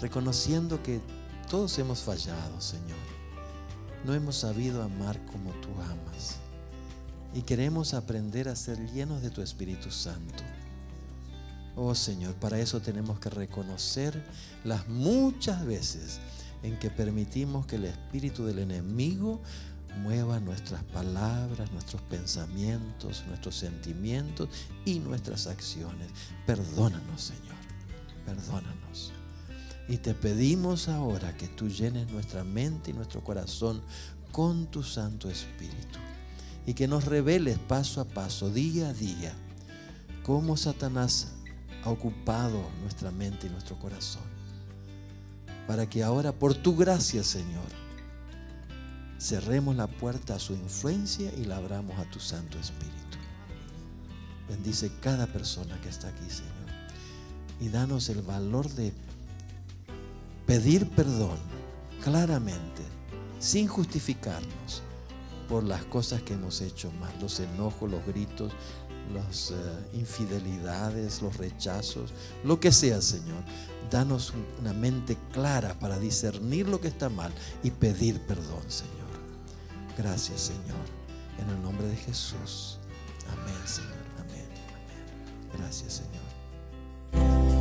Speaker 1: reconociendo que todos hemos fallado, Señor no hemos sabido amar como tú amas. Y queremos aprender a ser llenos de tu Espíritu Santo. Oh Señor, para eso tenemos que reconocer las muchas veces en que permitimos que el espíritu del enemigo mueva nuestras palabras, nuestros pensamientos, nuestros sentimientos y nuestras acciones. Perdónanos, Señor. Perdónanos. Y te pedimos ahora que tú llenes nuestra mente y nuestro corazón con tu Santo Espíritu y que nos reveles paso a paso, día a día, cómo Satanás ha ocupado nuestra mente y nuestro corazón. Para que ahora, por tu gracia, Señor, cerremos la puerta a su influencia y la abramos a tu Santo Espíritu. Bendice cada persona que está aquí, Señor. Y danos el valor de pedir perdón claramente, sin justificarnos por las cosas que hemos hecho mal, los enojos, los gritos, las eh, infidelidades, los rechazos, lo que sea, Señor. Danos una mente clara para discernir lo que está mal y pedir perdón, Señor. Gracias, Señor. En el nombre de Jesús. Amén, Señor. Amén. Amén. Gracias, Señor.